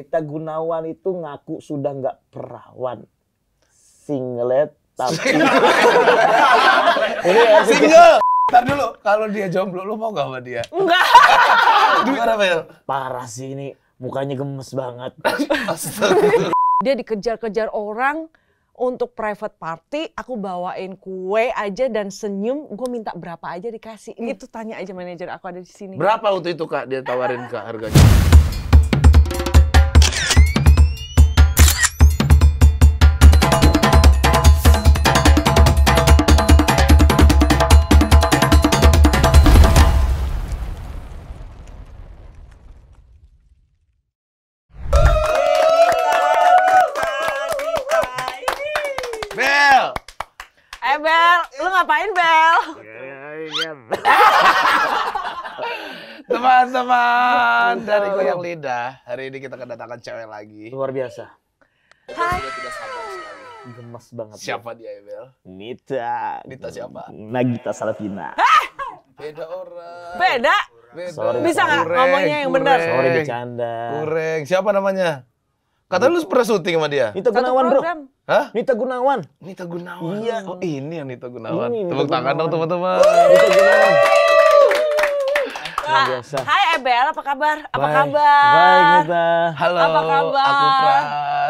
Anita Gunawan itu ngaku sudah nggak perawan. Singlet tapi single. Ntar dulu, kalau dia jomblo lu mau gak sama dia? Enggak. Parah sih ini, mukanya gemes banget. dia dikejar-kejar orang untuk private party, aku bawain kue aja dan senyum, gue minta berapa aja dikasih. Hmm. Itu tanya aja manajer aku ada di sini. Berapa waktu itu Kak dia tawarin Kak harganya? ngapain Bel? Teman-teman dari Goyang Lidah, hari ini kita kedatangan cewek lagi. Luar biasa. Hai. Gemes banget. Siapa dia, Bel? Nita. Nita siapa? Nagita Salvina. Eh! Beda orang. Beda? Sorry, Bisa nggak ngomongnya yang benar? Sorry bercanda. Kureng. Siapa namanya? Kata lu pernah syuting sama dia. Itu Gunawan, Bro. Hah? Nita Gunawan. Nita Gunawan. Iya. Oh ini yang Nita Gunawan. Ini, Tepuk Nita tangan Gunawan. dong teman-teman. Nita Gunawan. Nah, biasa. Ah, hai Ebel, apa kabar? Apa Bye. kabar? Baik Nita. Halo. Apa kabar? Aku Pras.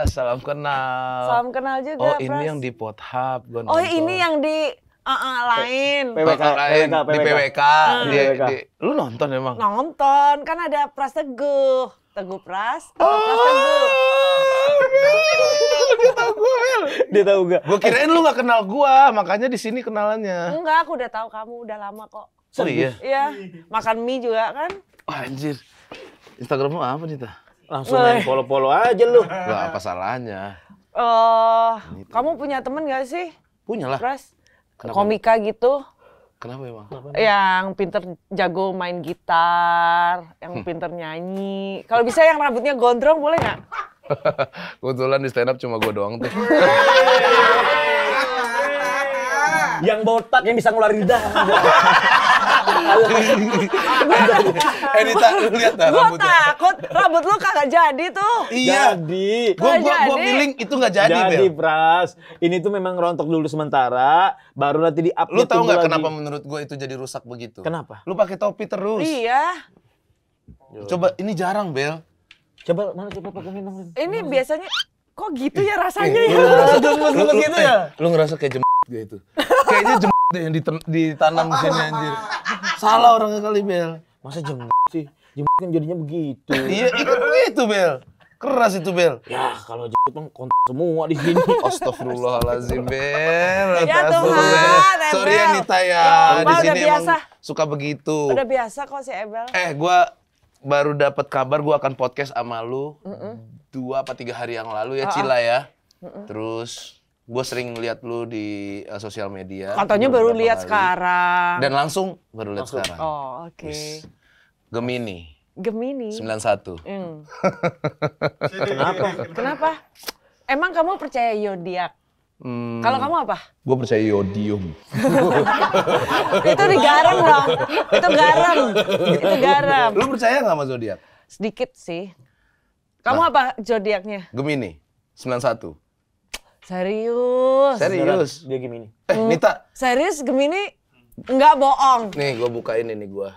Salam kenal. Salam kenal juga. Oh ini Pras. yang di Pot Hub. Gua oh nonton. ini yang di Uh, uh, lain. PWK, lain. PWK, PWK. Di PWK. Hmm. Di, di, lu nonton emang? Nonton. Kan ada Pras Teguh. Teguh Pras. Oh, Pras Teguh dia tahu gue, Mel. Dia tahu gak Gue kirain lu gak kenal gue, makanya di sini kenalannya. Enggak, aku udah tahu kamu udah lama kok. Sorry oh ya Iya, makan mie juga kan. Oh, anjir. Instagram lu apa nih, Ta? Langsung main polo-polo aja lu. Gak apa salahnya. Eh, uh, kamu punya temen gak sih? Punya lah. Pres, komika gitu. Kenapa emang? Kenapa Yang pinter jago main gitar, yang hmm. pinter nyanyi. Kalau bisa yang rambutnya gondrong boleh nggak? Kebetulan di stand up cuma gue doang tuh. yang botak yang bisa ngeluarin lidah. Eh, Enita, lu lihat dah rambutnya. Gue takut rambut lu kagak jadi tuh. Iya. Jadi. Gue gua, gua feeling itu gak jadi, Jadi, Pras. Ini tuh memang rontok dulu sementara, baru nanti di update. Lu tahu gak kenapa menurut gue itu jadi rusak begitu? Kenapa? Lu pakai topi terus. Iya. Coba ini jarang, Bel. Coba mana coba pakai minum. Ini mana, biasanya kok gitu ya rasanya iya, ya? Iya, iya. ya? Eh, lu ngerasa kayak jem gitu. Kayaknya jem deh yang ditanam di sini anjir. Salah orangnya kali Bel. Masa jem sih? Jem kan jadinya begitu. Iya, itu Bel. Keras itu Bel. Ya kalau jemput mah kontak semua di sini. Astagfirullahalazim Bel. Ya Tuhan. Sorry ya Nita ya. Di sini emang suka begitu. Udah biasa kok si Ebel. Eh gua baru dapat kabar gue akan podcast sama lu mm -mm. dua apa tiga hari yang lalu ya ah, ah. Cila ya. Mm -mm. Terus gue sering lihat lu di uh, sosial media. Katanya baru lihat sekarang. Dan langsung baru lihat sekarang. Oh oke. Okay. Gemini. Gemini. 91. Mm. Kenapa? Kenapa? Emang kamu percaya yodiak Hmm. Kalau kamu apa? Gue percaya yodium. itu di garam dong. Itu garam. Itu garam. Lu percaya nggak sama zodiak? Sedikit sih. Kamu nah. apa zodiaknya? Gemini. 91. Serius. Serius. Dia Gemini. Eh, hmm. Nita. Serius Gemini? Enggak bohong. Nih, gue bukain ini gue.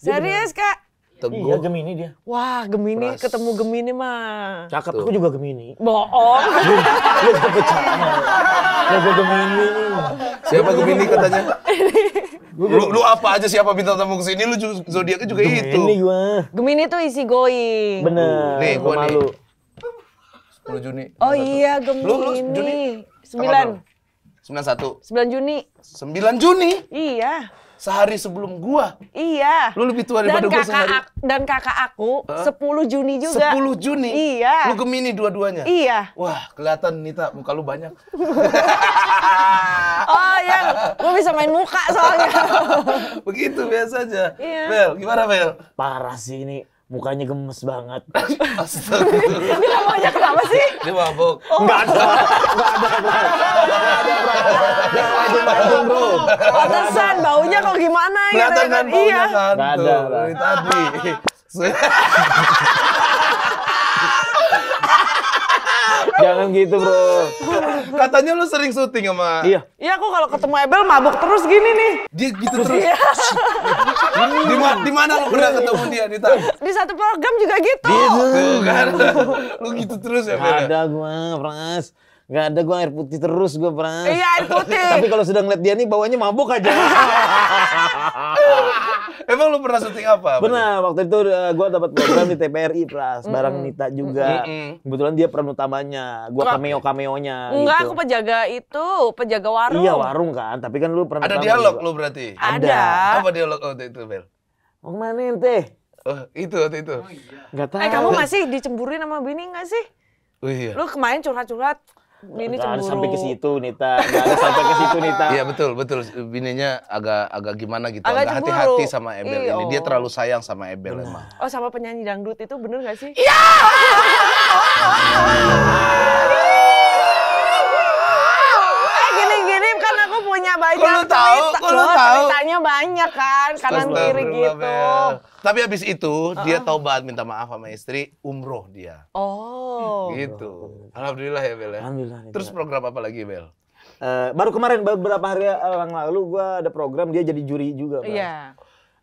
Serius, Kak? Iya, Teguh. Iya Gemini dia. Wah Gemini Pras. ketemu Gemini mah. Cakep, Tuh. aku juga Gemini. Bohong. Lu gak percaya. Ya Gemini. Siapa Gemini katanya? lu, lu apa aja siapa bintang tamu kesini lu zodiaknya juga Gemini itu. Gemini gua. Gemini tuh isi going. Bener. Nih gua Malu. nih. 10 Juni. Oh 1. iya Gemini. Lu, lu Juni. 9. 91. 9 Juni. 9 Juni? Iya sehari sebelum gua. Iya. Lu lebih tua daripada dan gua kakak sehari. dan kakak aku huh? 10 Juni juga. 10 Juni? Iya. Lu Gemini dua-duanya? Iya. Wah, kelihatan Nita muka lu banyak. oh iya, gua bisa main muka soalnya. Begitu biasanya. Iya. Bel, gimana Bel? Parah sih ini mukanya gemes banget. Dia maunya kenapa sih? Dia mabuk. Oh. Enggak ada. Enggak ada. Enggak ada. Enggak ada. bro. Pantesan baunya kok gimana ada. Ya, kan? kan iya. Kan, Enggak ada. Tadi. Jangan gitu bro. Katanya lu sering syuting sama. Iya. Iya aku kalau ketemu Ebel mabuk terus gini nih. Dia gitu terus. Iya di, ma di mana lu pernah ketemu dia Nita? Di satu program juga gitu. Gitu. kan. lu gitu terus ya, Gak ada gua, Pras. Gak ada gua air putih terus gua, Pras. Iya, air putih. Tapi kalau sedang lihat dia nih bawanya mabuk aja. Emang lu pernah syuting apa? Pernah, waktu itu uh, eh, gue dapat program di TPRI Pras, bareng Nita juga. mm Kebetulan dia peran utamanya, gue cameo-cameonya Enggak, gitu. aku penjaga itu, penjaga warung. Iya, warung kan, tapi kan lu pernah Ada dialog juga. lu berarti? Ada. Apa dialog waktu itu, Bel? Mau kemana ente? Oh, itu waktu itu. Oh, iya. Gak eh, tahu. Eh, kamu masih dicemburin sama bini gak sih? Oh, iya. Lu kemarin curhat-curhat, Bini gak sampai ke situ Nita, ada sampai ke situ Nita. Iya betul betul, bininya agak agak gimana gitu, agak, hati-hati sama Ebel Iyo. ini. Dia terlalu sayang sama Ebel emang. Oh sama penyanyi dangdut itu bener gak sih? Iya. ceritanya banyak. Kok tahu? Kok tahu? Ceritanya banyak kan, kanan kiri gitu. Tapi habis itu dia taubat minta maaf sama istri, umroh dia. Oh. Gitu. Alhamdulillah ya Bel ya. Alhamdulillah. Terus program apa lagi Bel? Uh, baru kemarin beberapa hari yang lalu gue ada program dia jadi juri juga. Iya. Yeah.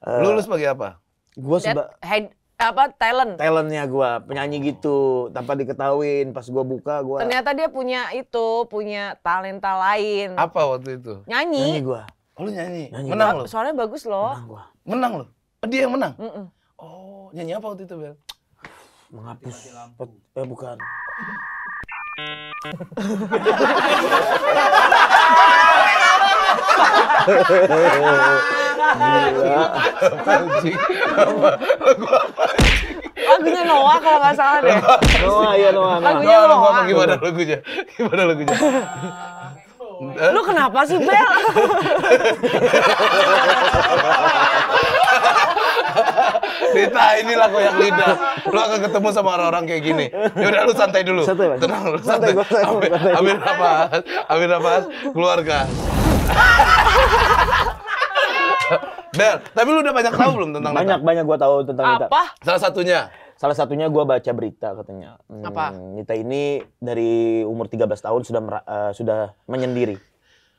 Uh, Lulus sebagai apa? Gue sebagai head apa talent talentnya gue penyanyi gitu tanpa diketahuin pas gue buka gue ternyata dia punya itu punya talenta lain apa waktu itu nyanyi nyanyi gue oh, lu nyanyi, nyanyi menang lo soalnya bagus lo menang gua. menang lo oh, dia yang menang mm -mm. oh nyanyi apa waktu itu bel menghapus eh bukan Gila. Lagunya Noah kalau nggak salah deh. Noah, iya Noah. Lagunya Noah. Noah. gimana lagunya? Gimana lagunya? Lu kenapa sih, Bel? Dita inilah yang lidah. Lu akan ketemu sama orang-orang kayak gini. Yaudah lu santai dulu. Santai, mas. Tenang lu santai. Amin Ambil, ambil nafas, ambil nafas, keluarga. Bel, tapi lu udah banyak tahu belum tentang Nita? Banyak, banyak tahu tentang Apa? Nita. Apa? Salah satunya? Salah satunya gue baca berita katanya. Hmm, Apa? Nita ini dari umur 13 tahun sudah uh, sudah menyendiri.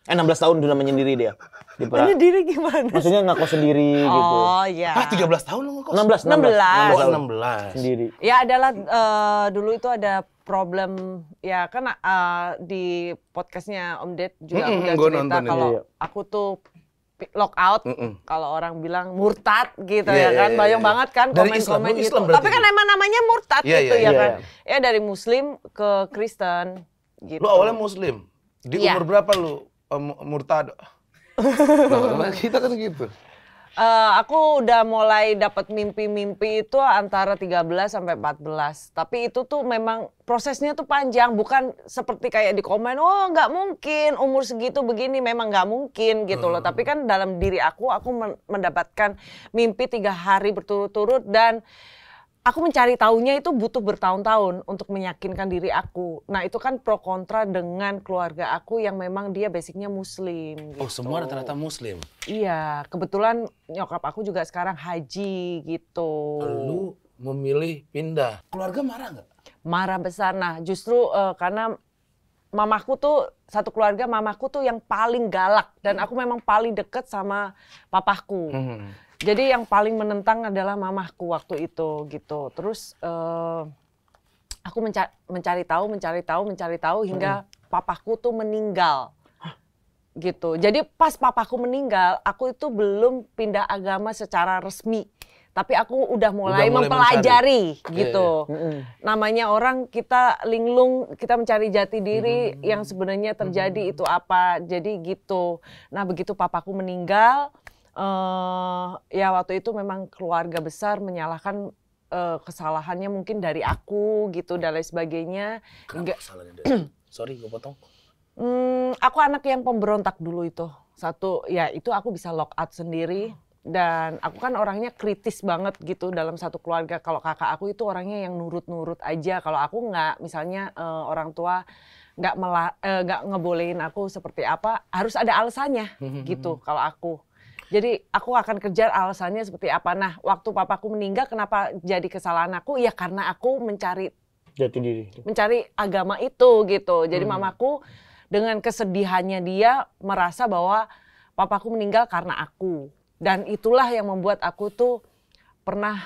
Eh 16 tahun sudah menyendiri dia. Dipera. Menyendiri gimana? Maksudnya ngaku sendiri oh, gitu. Oh iya. Ah 13 tahun ngakos. 16 16. 16. 16. Oh, 16. Sendiri. Ya adalah uh, dulu itu ada problem ya kan uh, di podcastnya Om Ded juga mm -hmm, udah cerita kalau iya. aku tuh lockout mm -mm. kalau orang bilang murtad gitu yeah, ya iya, kan yeah, yeah, bayang iya. banget kan komen-komen gitu Islam tapi kan gitu. emang namanya murtad yeah, gitu yeah, ya yeah. kan iya. ya dari muslim ke Kristen gitu lu awalnya muslim di yeah. umur berapa lu um, murtad nah, kita kan gitu uh, aku udah mulai dapat mimpi-mimpi itu antara 13 sampai 14. Tapi itu tuh memang prosesnya tuh panjang, bukan seperti kayak di komen, oh nggak mungkin umur segitu begini, memang nggak mungkin gitu loh. Hmm. Tapi kan dalam diri aku, aku mendapatkan mimpi tiga hari berturut-turut dan aku mencari tahunya itu butuh bertahun-tahun untuk meyakinkan diri aku. Nah itu kan pro kontra dengan keluarga aku yang memang dia basicnya muslim. Oh, gitu. Oh semua rata-rata muslim? Iya kebetulan nyokap aku juga sekarang haji gitu. Lu memilih pindah, keluarga marah nggak? Marah besar. Nah justru uh, karena mamaku tuh satu keluarga mamaku tuh yang paling galak dan hmm. aku memang paling deket sama papaku. Hmm jadi yang paling menentang adalah mamahku waktu itu gitu terus uh, aku mencari, mencari tahu mencari tahu mencari tahu hingga hmm. papaku tuh meninggal gitu jadi pas papaku meninggal aku itu belum pindah agama secara resmi tapi aku udah mulai, udah mulai mempelajari mencari. Iya, gitu. Yeah, yeah. Namanya orang kita linglung, kita mencari jati diri mm -hmm. yang sebenarnya terjadi mm -hmm. itu apa. Jadi gitu. Nah, begitu papaku meninggal, uh, ya waktu itu memang keluarga besar menyalahkan uh, kesalahannya mungkin dari aku gitu dan lain sebagainya. Kenapa kesalahannya dari? Sorry gue potong. Hmm, aku anak yang pemberontak dulu itu. Satu, ya itu aku bisa lock out sendiri. dan aku kan orangnya kritis banget gitu dalam satu keluarga kalau kakak aku itu orangnya yang nurut-nurut aja kalau aku nggak misalnya uh, orang tua nggak nggak uh, ngebolehin aku seperti apa harus ada alasannya gitu kalau aku jadi aku akan kejar alasannya seperti apa. Nah, waktu papaku meninggal kenapa jadi kesalahan aku? Ya karena aku mencari jati diri. Mencari agama itu gitu. Jadi hmm. mamaku dengan kesedihannya dia merasa bahwa papaku meninggal karena aku. Dan itulah yang membuat aku tuh pernah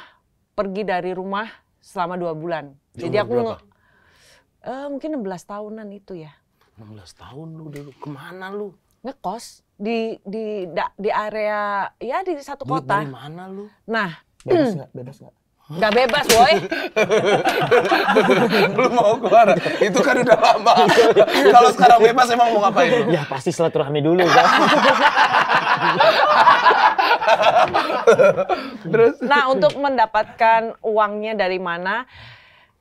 pergi dari rumah selama dua bulan. Di Jadi aku berapa? Uh, mungkin 16 tahunan itu ya. 16 tahun lu dulu kemana lu? Ngekos di di da, di area ya di satu Duit kota. Dari mana lu? Nah, bebas nggak? Bebas nggak? Gak bebas, woi. belum mau keluar? Itu kan udah lama. Kalau sekarang bebas emang mau ngapain? Ya pasti silaturahmi dulu kan. Terus. Nah, untuk mendapatkan uangnya dari mana?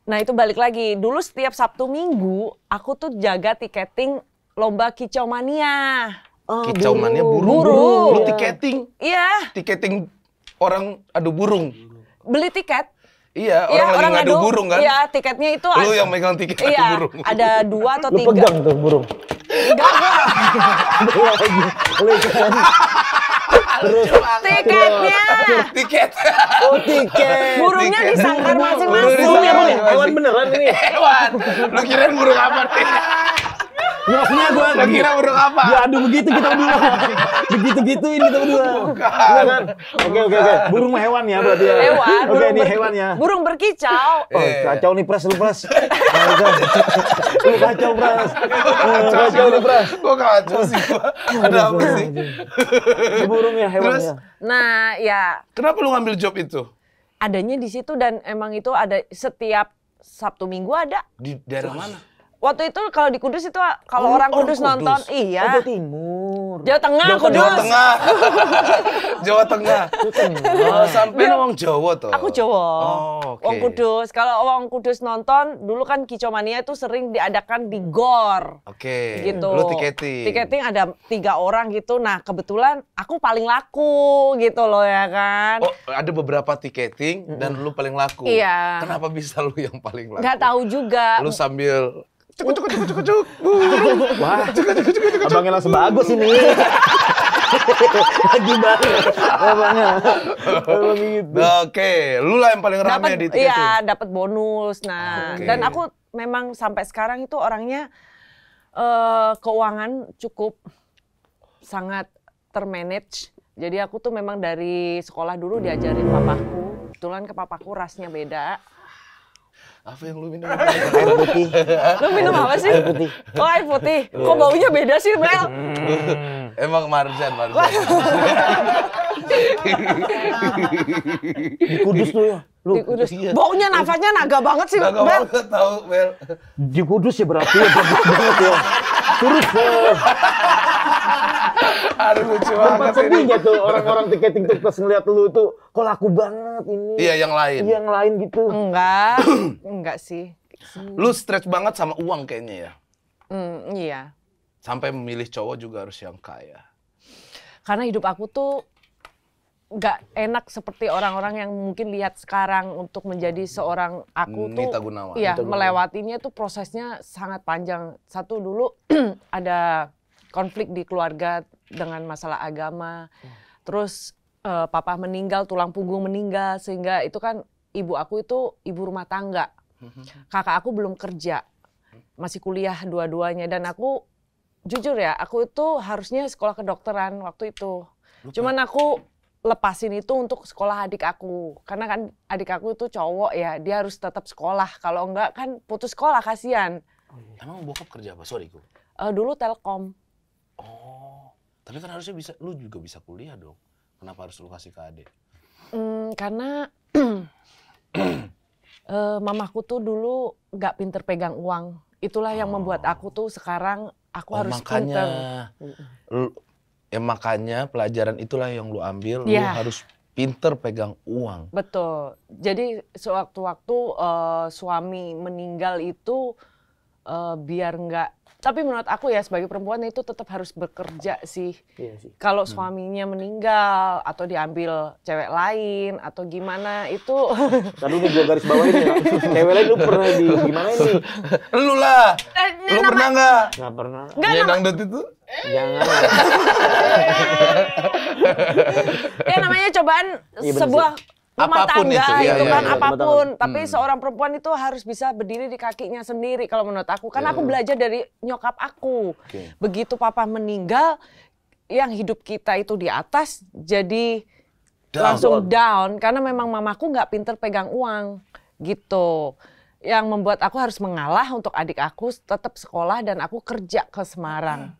Nah, itu balik lagi. Dulu setiap Sabtu Minggu aku tuh jaga tiketing lomba kicau mania. Oh, Kicauannya burung-burung. Lu tiketing. Iya. Tiketing orang adu burung. Beli tiket. Iya, iya orang ya, lagi orang ngadu, ngadu burung kan? Iya, tiketnya itu Lu yang megang tiket iya, adu burung. Ada dua atau tiga. Lu pegang tuh burung. Enggak, lagi. tiketnya. Tiket. Oh, tiket. Burungnya tiket. disangkar masing-masing. Burung, burung, burung, hewan, burung, burung, burung, burung, burung, burung, Maksudnya gue lagi kira burung apa? Ya aduh begitu kita berdua. begitu gitu ini kita berdua. Bukan. Iya kan? Oke oke oke. Burung hewan ya berarti ya. Hewan. Oke ini hewan ya. Burung berkicau. Oh, eh. kacau nih pres lu pres. lu kacau pres. Kacau nih pres. Gue kacau sih. Ada apa sih? Burung ya hewan ya. Nah ya. Kenapa lu ngambil job itu? Adanya di situ dan emang itu ada setiap Sabtu Minggu ada. Di daerah mana? Waktu itu kalau di Kudus itu ah, kalau oh, orang Kudus, Kudus nonton oh, iya. Jawa Timur. Jawa Tengah Jawa Kudus. Jawa Tengah. Jawa Tengah. oh, sampai ya. wong Jawa tuh. Aku Jawa. Oh, okay. Wong Kudus. Kalau wong Kudus nonton dulu kan Kicomania itu sering diadakan di Gor. Oke. Okay. Gitu. Lu tiketing. Tiketing ada tiga orang gitu. Nah, kebetulan aku paling laku gitu loh ya kan. Oh, ada beberapa tiketing dan mm -hmm. lu paling laku. Iya. Kenapa bisa lu yang paling laku? Gak tahu juga. Lu sambil cukup cukup cukup cukup cukup Wah. cukup cukup cukup cukup Abangnya langsung bagus ini. Lagi banget. Abangnya. Abang gitu. Nah, oke, lu lah yang paling ramai di itu. Iya, dapat bonus. Nah, okay. dan aku memang sampai sekarang itu orangnya uh, keuangan cukup sangat termanage. Jadi aku tuh memang dari sekolah dulu diajarin papaku. Kebetulan ke papaku rasnya beda apa yang lu minum? air putih. Lu minum apa sih? Air putih. Oh air putih. Iya. Kok baunya beda sih, Mel? Hmm. Emang Marjan, Marjan. Di Kudus tuh ya? Lu, di Kudus. Iya. Baunya nafasnya naga banget sih, naga Mel. Naga tahu, Mel. Di Kudus ya berarti ya, bagus banget ya. Turut, Mel. Aduh lucu banget sedih ini. tuh orang-orang tiket TikTok pas ngeliat lu tuh kok laku banget ini. Iya yang lain. Iya yang lain gitu. Enggak, enggak sih. Lu stretch banget sama uang kayaknya ya. Mm, iya. Sampai memilih cowok juga harus yang kaya. Karena hidup aku tuh nggak enak seperti orang-orang yang mungkin lihat sekarang untuk menjadi seorang aku tuh Gunawan. Iya, Nita melewatinya tuh prosesnya sangat panjang. Satu dulu ada konflik di keluarga dengan masalah agama. Hmm. Terus uh, papa meninggal, tulang punggung meninggal sehingga itu kan ibu aku itu ibu rumah tangga. Hmm. Kakak aku belum kerja. Masih kuliah dua-duanya dan aku jujur ya, aku itu harusnya sekolah kedokteran waktu itu. Lupa. Cuman aku lepasin itu untuk sekolah adik aku karena kan adik aku itu cowok ya dia harus tetap sekolah kalau enggak kan putus sekolah kasihan oh iya. emang bokap kerja apa sorry gue uh, dulu telkom oh tapi kan harusnya bisa, lu juga bisa kuliah dong. Kenapa harus lu kasih ke adik? Mm, karena mama eh, mamaku tuh dulu gak pinter pegang uang. Itulah yang oh. membuat aku tuh sekarang aku oh, harus makanya, pinter. Lu, ya makanya pelajaran itulah yang lu ambil. Yeah. Lu iya. harus pinter pegang uang. Betul. Jadi sewaktu-waktu uh, suami meninggal itu uh, biar nggak tapi menurut aku ya sebagai perempuan itu tetap harus bekerja sih. Iya sih. Kalau hmm. suaminya hmm. meninggal atau diambil cewek lain atau gimana itu. Tadi ini gua garis bawahi. ya. cewek lain lu pernah di gimana ini? Lu lah. Eh, lu pernah nggak? Nggak pernah. Nggak nama... dangdut itu? Jangan. ya namanya cobaan ya, sebuah rumah apapun tangga itu, iya, gitu iya, kan ya, apapun hmm. tapi hmm. seorang perempuan itu harus bisa berdiri di kakinya sendiri kalau menurut aku karena ya. aku iya. belajar dari nyokap aku okay. begitu papa meninggal yang hidup kita itu di atas jadi down. langsung down karena memang mamaku nggak pinter pegang uang gitu yang membuat aku harus mengalah untuk adik aku tetap sekolah dan aku kerja ke Semarang. Hmm.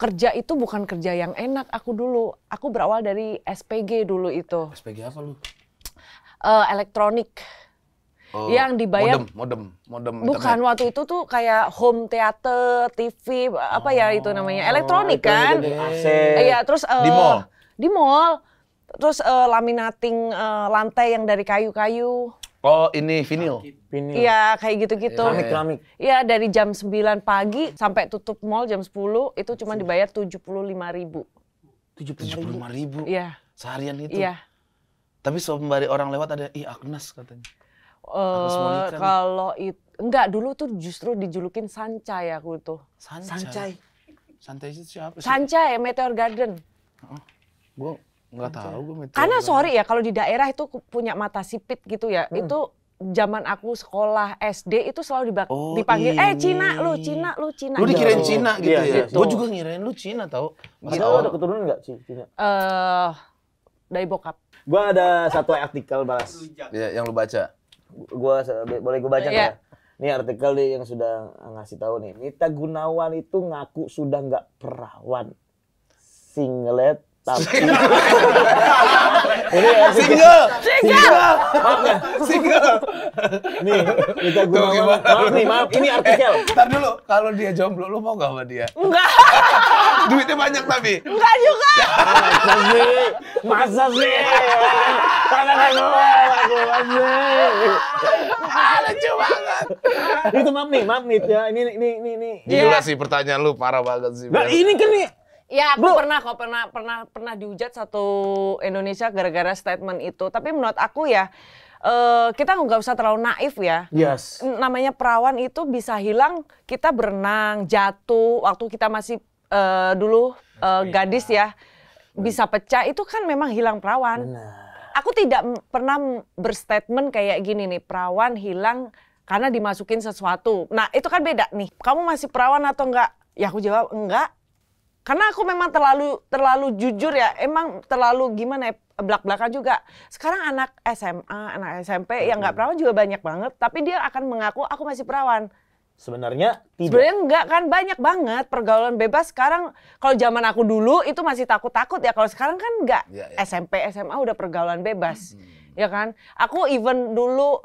Kerja itu bukan kerja yang enak aku dulu. Aku berawal dari SPG dulu itu. SPG apa lu? uh, elektronik uh, yang dibayar modem, modem, modem. Bukan internet. waktu itu tuh kayak home theater, TV, apa oh, ya itu namanya, oh, elektronik oh, kan? Iya, terus uh, di mall. Di mall. Terus uh, laminating uh, lantai yang dari kayu-kayu. Oh, ini vinil. Vinil. Iya, kayak gitu-gitu. Keramik, keramik. Iya, dari jam 9 pagi sampai tutup mall jam 10 itu cuma dibayar 75.000. 75.000. Iya. Seharian itu. Iya. Tapi sembari orang lewat ada, ih Agnes katanya. Uh, kalau itu enggak dulu tuh justru dijulukin ya aku tuh. Sancai. Sancai. itu siapa sih? Sancai Meteor Garden. gua gue nggak tahu gue meteor. Karena garden. sorry ya kalau di daerah itu punya mata sipit gitu ya. Hmm. Itu zaman aku sekolah SD itu selalu oh, dipanggil ini. eh Cina iya. lu Cina lu Cina lu dikirain gitu. Cina gitu iya, ya, ya. Gitu. gue juga ngirain lu Cina tau Mas gitu. ada keturunan nggak sih Cina uh, dari bokap Gua ada satu artikel balas. Ya, yang lu baca. Gua boleh gua baca ya, Ini artikel nih yang sudah ngasih tahu nih. Nita Gunawan itu ngaku sudah nggak perawan. Singlet tapi... ini single. single, single, single. Nih, kita gue maaf, maaf, nih, maaf. Ini artikel. Eh, ntar dulu, kalau dia jomblo, lu mau gak sama dia? Enggak. Duitnya banyak tapi. Enggak juga. Masa sih, masa sih. Karena kan gue, aku masih. Lucu banget. Itu maaf nih, maaf nih ya. Ini, ini, ini, ini. Gila ini, sih pertanyaan lu parah banget sih. Nah, ini kan nih Iya, aku Bro. pernah kok pernah pernah pernah dihujat satu Indonesia gara-gara statement itu. Tapi menurut aku ya uh, kita nggak usah terlalu naif ya. Yes. Namanya perawan itu bisa hilang. Kita berenang, jatuh waktu kita masih uh, dulu uh, gadis ya bisa pecah itu kan memang hilang perawan. Aku tidak pernah berstatement kayak gini nih perawan hilang karena dimasukin sesuatu. Nah itu kan beda nih. Kamu masih perawan atau enggak? Ya aku jawab enggak karena aku memang terlalu terlalu jujur ya emang terlalu gimana ya belak belakan juga sekarang anak SMA anak SMP yang nggak perawan juga banyak banget tapi dia akan mengaku aku masih perawan Sebenarnya tidak. Sebenarnya enggak kan banyak banget pergaulan bebas sekarang kalau zaman aku dulu itu masih takut-takut ya kalau sekarang kan enggak. Ya, ya. SMP SMA udah pergaulan bebas. Hmm. Ya kan? Aku even dulu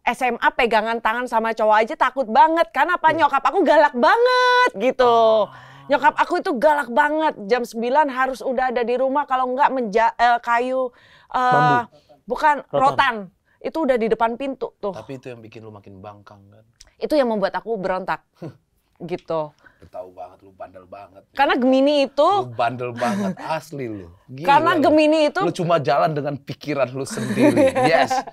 SMA pegangan tangan sama cowok aja takut banget karena apa iya. nyokap aku galak banget gitu. Oh Nyokap aku itu galak banget. Jam 9 harus udah ada di rumah kalau enggak menja eh, kayu eh, bukan rotan. rotan. Itu udah di depan pintu tuh. Tapi itu yang bikin lu makin bangkang kan. Itu yang membuat aku berontak. gitu. tahu banget lu bandel banget. Karena Gemini itu lu bandel banget asli lu. Gila, Karena Gemini itu lu cuma jalan dengan pikiran lu sendiri. yes.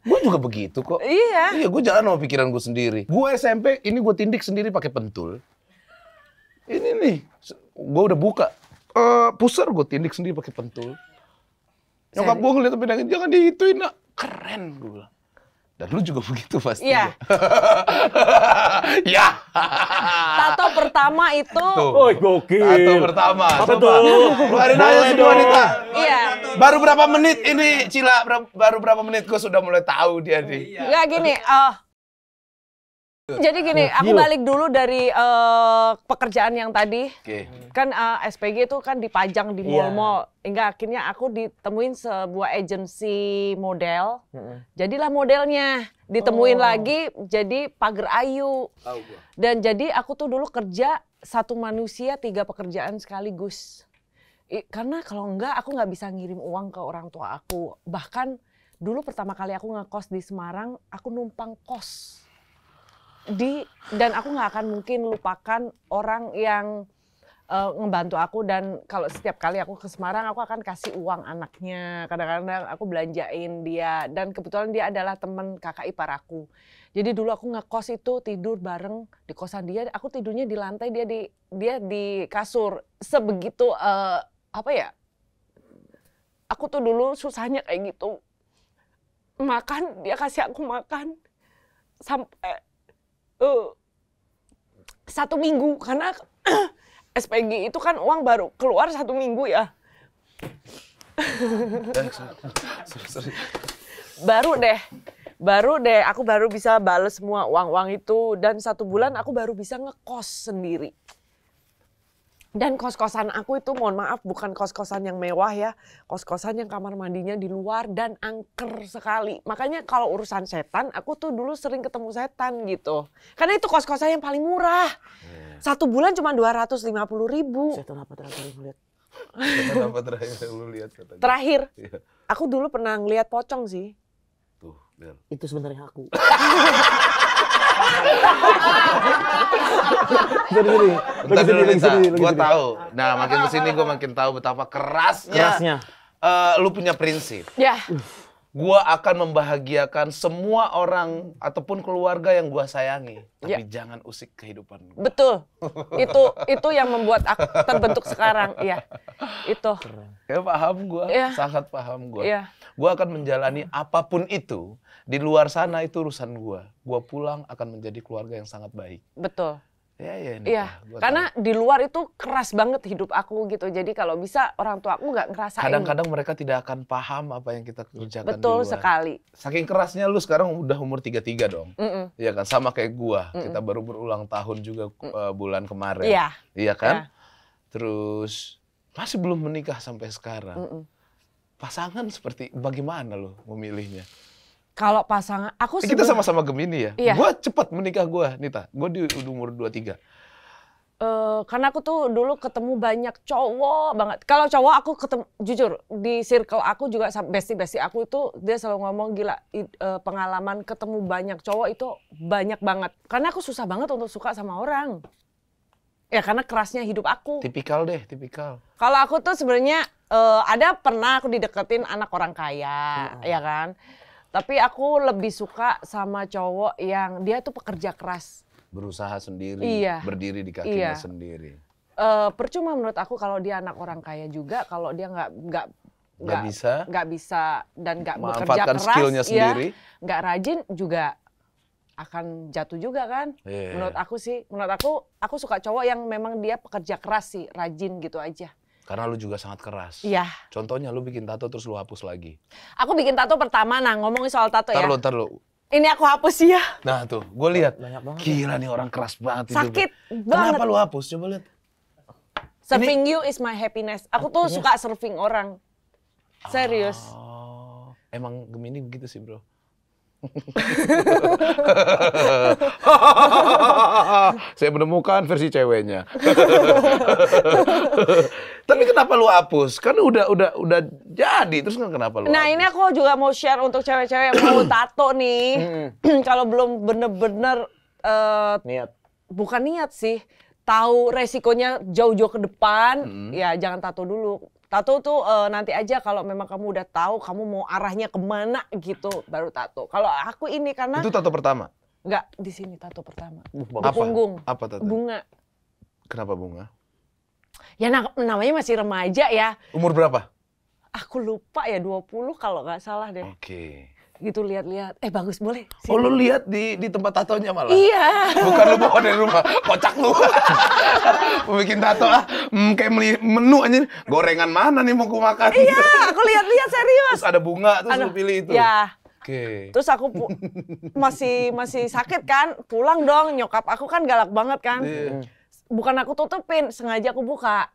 Gue juga begitu kok. Iya. Iya, gue jalan sama pikiran gue sendiri. Gue SMP ini gue tindik sendiri pakai pentul. Ini nih, gue udah buka. Uh, pusar gue tindik sendiri pakai pentul. Nyokap gue ngeliat tapi nangis, jangan dihituin nak. Keren gue bilang. Dan lu juga begitu pasti. Iya. ya. Tato pertama itu. Oh, gokil. Tato pertama. Apa Coba. tuh? Keluarin aja dua Nita. Iya. Baru berapa menit ini Cila baru berapa menit gue sudah mulai tahu dia nih. Iya. Gak gini, oh, jadi gini, aku balik dulu dari uh, pekerjaan yang tadi. Okay. Kan uh, eh, SPG itu kan dipajang di iya. mall-mall. Yeah. Hingga akhirnya aku ditemuin sebuah agensi model. Mm -hmm. Jadilah modelnya. Ditemuin oh. lagi jadi pagar ayu. Oh, Dan jadi aku tuh dulu kerja satu manusia tiga pekerjaan sekaligus. I, karena kalau enggak aku nggak bisa ngirim uang ke orang tua aku. Bahkan dulu pertama kali aku ngekos di Semarang, aku numpang kos di dan aku nggak akan mungkin lupakan orang yang uh, ngebantu aku dan kalau setiap kali aku ke Semarang aku akan kasih uang anaknya kadang-kadang aku belanjain dia dan kebetulan dia adalah teman kakak ipar aku jadi dulu aku ngekos itu tidur bareng di kosan dia aku tidurnya di lantai dia di dia di kasur sebegitu uh, apa ya aku tuh dulu susahnya kayak gitu makan dia kasih aku makan sampai eh, uh, satu minggu karena SPG itu kan uang baru keluar satu minggu ya. baru deh, baru deh aku baru bisa bales semua uang-uang itu dan satu bulan aku baru bisa ngekos sendiri. Dan kos-kosan aku itu mohon maaf bukan kos-kosan yang mewah ya. Kos-kosan yang kamar mandinya di luar dan angker sekali. Makanya kalau urusan setan aku tuh dulu sering ketemu setan gitu. Karena itu kos-kosan yang paling murah. Iya. Satu bulan cuma 250 ribu. Setan apa terakhir aku lihat? Setan apa terakhir lu lihat? Terakhir? Iya. Aku dulu pernah ngeliat pocong sih. Tuh, Itu sebenarnya aku. Jadi jadi. Bentar gue tahu. Nah makin kesini gue makin tahu betapa kerasnya. Kerasnya. Uh, lu punya prinsip. Ya. Yeah. Gua akan membahagiakan semua orang ataupun keluarga yang gue sayangi, tapi yeah. jangan usik kehidupan gua. Betul. itu itu yang membuat aku terbentuk sekarang, iya. Itu. Keren. Ya paham gue. yeah. sangat paham gue. Yeah. Gua akan menjalani apapun itu di luar sana itu urusan gua. Gua pulang akan menjadi keluarga yang sangat baik. Betul. Ya, ya, Iya. karena tahu. di luar itu keras banget hidup aku gitu. Jadi kalau bisa orang tua aku nggak ngerasain. Kadang-kadang mereka tidak akan paham apa yang kita kerjakan Betul di luar. sekali. Saking kerasnya lu sekarang udah umur 33 dong. Mm Iya kan? Sama kayak gua. Kita baru berulang tahun juga mm -mm. bulan kemarin. Iya. Iya kan? Ya. Terus masih belum menikah sampai sekarang. Mm -mm. Pasangan seperti bagaimana lo memilihnya? kalau pasangan aku kita sama-sama Gemini ya. Iya. gue cepet menikah gua, Nita. gue di umur 23. Uh, eh, karena aku tuh dulu ketemu banyak cowok banget. Kalau cowok aku ketemu jujur di circle aku juga besti-besti aku itu dia selalu ngomong gila uh, pengalaman ketemu banyak cowok itu banyak banget. Karena aku susah banget untuk suka sama orang. Ya karena kerasnya hidup aku. Tipikal deh, tipikal. Kalau aku tuh sebenarnya uh, ada pernah aku dideketin anak orang kaya, uh ya kan? Tapi aku lebih suka sama cowok yang dia tuh pekerja keras. Berusaha sendiri, iya. berdiri di kakinya iya. sendiri. Uh, percuma menurut aku kalau dia anak orang kaya juga, kalau dia nggak nggak nggak bisa nggak bisa dan nggak bekerja keras, skillnya iya, sendiri, ya, nggak rajin juga akan jatuh juga kan. Yeah. Menurut aku sih, menurut aku aku suka cowok yang memang dia pekerja keras sih, rajin gitu aja. Karena lu juga sangat keras. Iya. Contohnya lu bikin tato terus lu hapus lagi. Aku bikin tato pertama, nah ngomongin soal tato ntar ya. Lu, ntar lu, Ini aku hapus ya. Nah tuh, gue lihat. Banyak banget. Gila ya. nih orang keras banget. Sakit itu. banget. Kenapa lu hapus? Coba lihat. Surfing Ini... you is my happiness. Aku tuh ini... Iya. suka surfing orang. Serius. Oh, emang Gemini begitu sih bro. Saya menemukan versi ceweknya. Tapi kenapa lu hapus? Kan udah udah udah jadi, terus kan kenapa lu? Nah, hapus? ini aku juga mau share untuk cewek-cewek yang mau tato nih. Kalau belum bener-bener uh, niat. Bukan niat sih, tahu resikonya jauh-jauh ke depan, hmm. ya jangan tato dulu Tato tuh uh, nanti aja kalau memang kamu udah tahu kamu mau arahnya kemana gitu baru tato. Kalau aku ini karena itu tato pertama. Enggak, di sini tato pertama. Uh, Apa? punggung. Apa tato? Bunga. Kenapa bunga? Ya namanya masih remaja ya. Umur berapa? Aku lupa ya 20 kalau nggak salah deh. Oke. Okay gitu lihat-lihat. Eh bagus boleh. Sini. Oh lu lihat di di tempat tatonya malah. Iya. Bukan lu bawa dari rumah, kocak lu. Bikin tato ah, Hmm, kayak menu aja. Gorengan mana nih mau ku makan? Iya, aku lihat-lihat serius. Terus ada bunga terus Aduh, lu pilih itu. Iya. Oke. Okay. Terus aku masih masih sakit kan, pulang dong nyokap aku kan galak banget kan. Yeah. Bukan aku tutupin, sengaja aku buka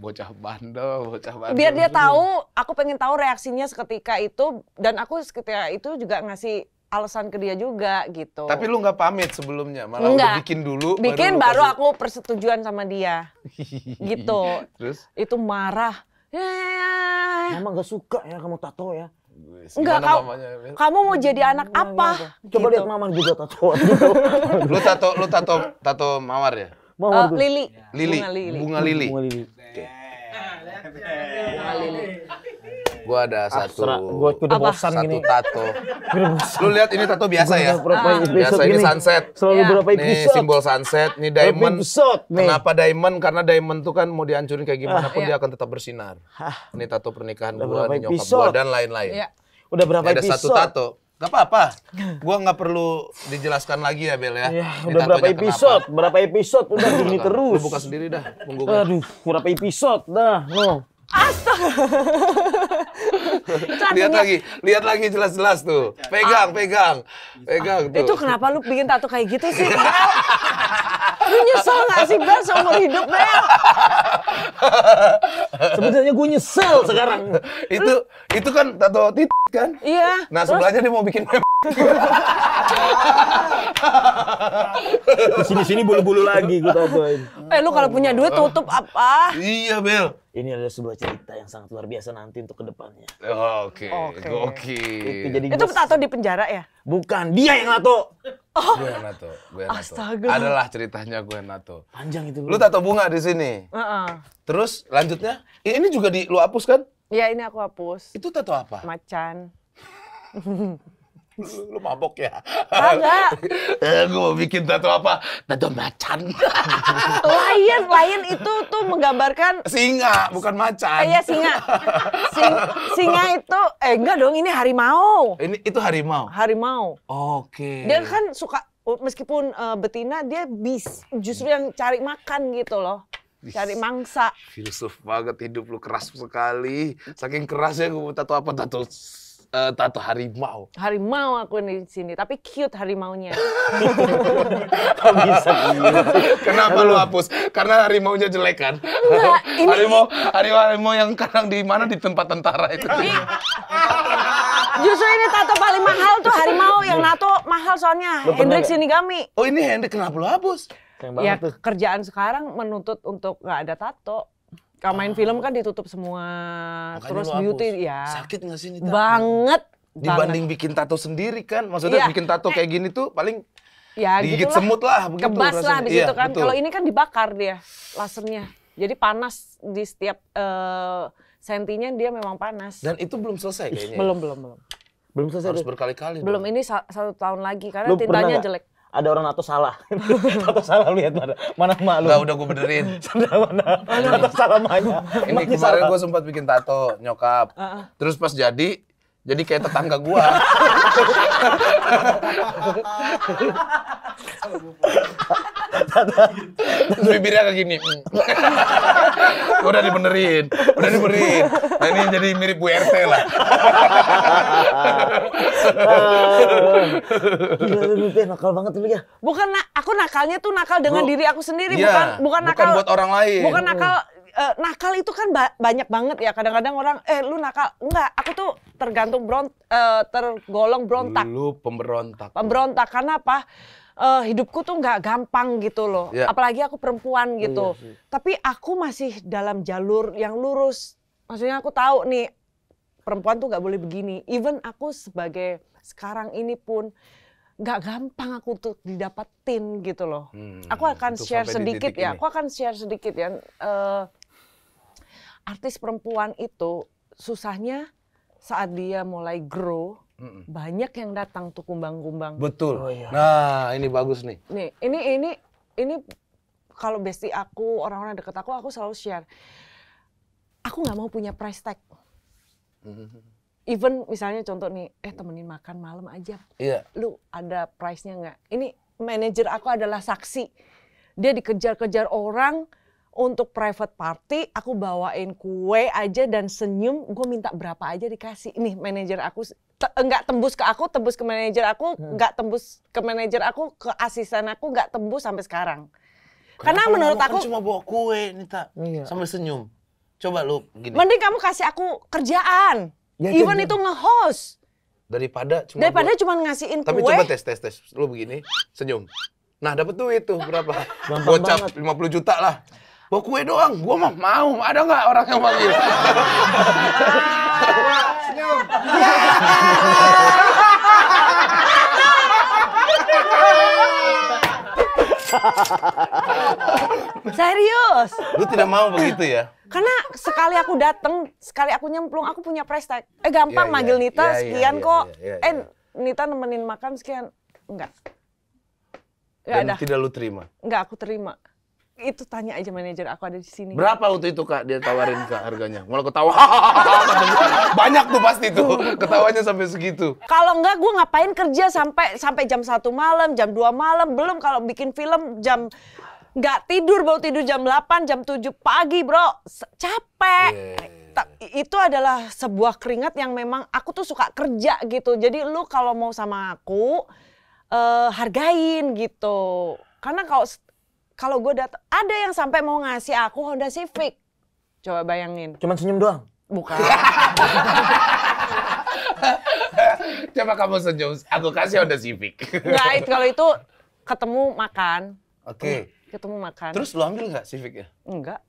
bocah bandel, bocah bandel. Biar dia gitu. tahu, aku pengen tahu reaksinya seketika itu dan aku seketika itu juga ngasih alasan ke dia juga gitu. Tapi lu nggak pamit sebelumnya, malah Enggak. bikin dulu. Bikin baru, baru aku persetujuan sama dia, gitu. Terus? Itu marah. Emang eh. gak suka ya kamu tato ya? Enggak, kamu, kamu mau jadi anak apa? Coba gitu. lihat mama juga tato. lu tato, lu tato, tato mawar ya? Oh, lili. Ya. lili. Bunga lili. Bunga lili. Bunga Bunga lili. Gua ada satu. gue Gua udah bosan satu gini. tato. Lu lihat ini tato biasa ya. Ah. Biasa ini sunset. Selalu iya. berapa episode. Nih simbol sunset, ini diamond. Kenapa diamond? Karena diamond tuh kan mau dihancurin kayak gimana ah, pun iya. dia akan tetap bersinar. Ini tato pernikahan gue, gua, nyokap Gue dan lain-lain. Ya. Udah berapa ada episode? Ada satu tato. Gak apa-apa. gue nggak perlu dijelaskan lagi ya Bel ya. ya udah berapa episode? Kenapa. Berapa episode? Udah gini terus. Lu buka sendiri dah. Punggung. Ya. Aduh, berapa episode dah. No. Astaga. lihat lagi, lihat lagi jelas-jelas tuh. Pegang, ah. pegang, pegang tuh. Itu kenapa lu bikin tato kayak gitu sih? Bel? lu nyesel gak sih Bel seumur hidup Bel? Sebenarnya gue nyesel sekarang. itu itu kan tato titik kan? Iya. Nah sebelahnya dia mau bikin di sini sini bulu-bulu lagi gue tonton. Eh lu kalau punya duit tutup apa? Iya Bel. Ini ada sebuah cerita yang sangat luar biasa nanti untuk kedepannya. Oke. Oke. Oke. Itu jadi tato di penjara ya? Bukan dia yang nato. Oh. Gue yang nato. Gue yang nato. Astaga. Adalah ceritanya gue yang nato. Panjang itu. Lu tato bunga di sini. Uh Terus lanjutnya ini juga di lu hapus kan? Iya ini aku hapus. Itu tato apa? Macan. lu, mabok ya? Enggak. eh, gue mau bikin tato apa? Tato macan. Lain, lain itu tuh menggambarkan singa, bukan macan. Iya, eh, singa. Sing, singa itu eh enggak dong, ini harimau. Ini itu harimau. Harimau. Oke. Okay. Dia kan suka meskipun uh, betina dia bis justru yang cari makan gitu loh cari mangsa. Filsuf banget hidup lu keras sekali. Saking kerasnya gue mau tato apa tato uh, tato harimau. Harimau aku di sini, tapi cute harimaunya. bisa Kenapa lu hapus? Karena harimaunya jelek kan? Nah, ini... Harimau, harimau, harimau yang kadang di mana di tempat tentara itu. Justru ini tato paling mahal tuh harimau yang nato mahal soalnya. Hendrik sini kami Oh ini Hendrik kenapa lu hapus? ya tuh. kerjaan sekarang menuntut untuk nggak ada tato. Kalau main ah. film kan ditutup semua. Makanya Terus beauty hapus. ya. Sakit nggak sih ini? Banget. Dibanding banget. bikin tato sendiri kan, maksudnya ya. bikin tato eh. kayak gini tuh paling ya, gitu digigit lah. semut lah, begitu kebas rasanya. lah begitu iya, kan. Kalau ini kan dibakar dia lasernya. Jadi panas di setiap uh, sentinya dia memang panas. Dan itu belum selesai kayaknya. Ya? belum belum belum. Belum selesai. Harus berkali-kali. Belum dong. ini satu tahun lagi karena Lu tintanya jelek ada orang atau salah. atau salah lihat mana? Mana mak lu? Enggak udah gue benerin. Sudah mana? Atau salah mana? Ini kemarin gue sempat bikin tato nyokap. Terus pas jadi jadi kayak tetangga gua. Tapi bibirnya kayak gini. udah dibenerin, udah dibenerin. Nah ini jadi mirip Bu RT lah. Gila nakal banget lu ya. Bukan aku nakalnya tuh nakal dengan diri aku sendiri, iya, bukan bukan nakal buat orang lain. Bukan nakal uh, nakal itu kan ba banyak banget ya. Kadang-kadang orang eh lu nakal. Enggak, aku tuh tergantung bront uh, eh, tergolong berontak. Lu pemberontak. Pemberontak karena apa? Uh, hidupku tuh nggak gampang gitu loh. ya. Apalagi aku perempuan oh, gitu. Iya Tapi aku masih dalam jalur yang lurus. Maksudnya aku tahu nih perempuan tuh nggak boleh begini. Even aku sebagai sekarang ini pun nggak gampang aku tuh didapetin gitu loh. Hmm, aku akan share sedikit ya. Ini. Aku akan share sedikit ya. Uh, artis perempuan itu susahnya saat dia mulai grow Mm-mm. banyak yang datang tuh kumbang-kumbang. Betul. Oh, iya. Nah, ini bagus nih. Nih, ini ini ini kalau besti aku, orang-orang deket aku, aku selalu share. Aku nggak mau punya price tag. Mm-hmm. Even misalnya contoh nih, eh temenin makan malam aja. Yeah. Lu ada price-nya nggak? Ini manajer aku adalah saksi. Dia dikejar-kejar orang, untuk private party aku bawain kue aja dan senyum gue minta berapa aja dikasih nih manajer aku te tembus ke aku tembus ke manajer aku hmm. tembus ke manajer aku ke asisten aku enggak tembus sampai sekarang Kenapa karena menurut aku cuma bawa kue Nita oh, iya. sambil senyum coba lu gini mending kamu kasih aku kerjaan ya, even jenis. itu nge-host daripada cuma daripada cuma ngasihin tapi kue tapi coba tes tes tes lu begini senyum Nah dapat duit tuh berapa? Bocap Gocap puluh 50 juta lah bawa kue doang. Gua mah mau, ada nggak orang yang mau gitu? Senyum. Serius? Lu tidak mau begitu ya? Karena sekali aku dateng, sekali aku nyemplung, aku punya price tag. Eh gampang ya, manggil ya, Nita ya, sekian iya, kok. Eh Nita nemenin makan sekian. Enggak. Enggak Dan ada. tidak lu terima? Enggak, aku terima itu tanya aja manajer aku ada di sini. Berapa waktu itu kak dia tawarin kak harganya? Malah ketawa. Banyak tuh pasti tuh ketawanya sampai segitu. Kalau enggak gue ngapain kerja sampai sampai jam satu malam, jam dua malam, belum kalau bikin film jam nggak tidur baru tidur jam 8, jam 7 pagi, Bro. Capek. Yeah itu adalah sebuah keringat yang memang aku tuh suka kerja gitu. Jadi lu kalau mau sama aku uh, hargain gitu. Karena kalau kalau gue datang ada yang sampai mau ngasih aku Honda Civic. Coba bayangin. Cuman senyum doang. Bukan. Coba kamu senyum, aku kasih Honda Civic. Enggak, kalau itu ketemu makan. Oke. Okay. Hmm, ketemu makan. Terus lu ambil nggak Civic ya? Enggak.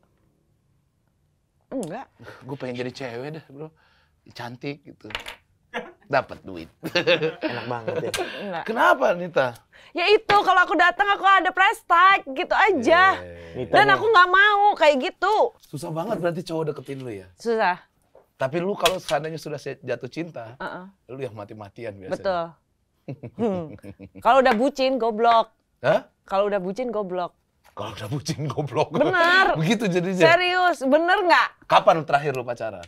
Enggak. Gue pengen jadi cewek deh, bro. Cantik gitu dapat duit. Enak banget ya. Enggak. Kenapa Nita? Ya itu kalau aku datang aku ada price gitu aja. Yeah. Dan aku nggak mau kayak gitu. Susah banget berarti cowok deketin lu ya. Susah. Tapi lu kalau seandainya sudah jatuh cinta, uh -uh. lu yang mati-matian biasanya. Betul. Hmm. Kalau udah bucin goblok. Hah? Kalau udah bucin goblok. Kalau udah bucin goblok. Benar. Begitu jadinya. Serius, bener nggak? Kapan terakhir lu pacaran?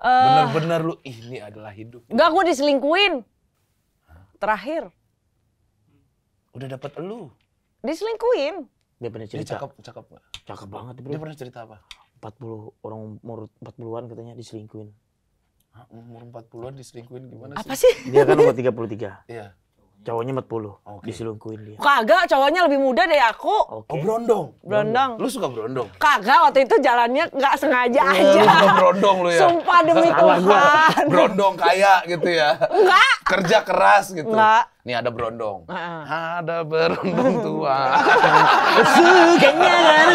bener bener uh, lu ini adalah hidup. Enggak, gue diselingkuin. Terakhir. Udah dapat elu. Diselingkuin. Dia pernah cerita. Dia cakep, cakep. Cakep banget, Bro. Dia pernah cerita apa? 40 orang umur 40-an katanya diselingkuin. Hah, umur 40-an diselingkuin gimana sih? Apa sih? Dia kan umur 33. Iya. Cowoknya 40. Okay. Diselingkuhin dia. Kagak, cowoknya lebih muda dari aku. Okay. Oh, berondong. Berondong. Lu suka berondong? Kagak, waktu itu jalannya nggak sengaja uh, aja. Lu suka berondong lu ya? Sumpah demi Tuhan. Gua. Berondong kaya gitu ya. Enggak. Kerja keras gitu. Enggak. Nih ada berondong. Uh-uh. Ada berondong tua. Sukanya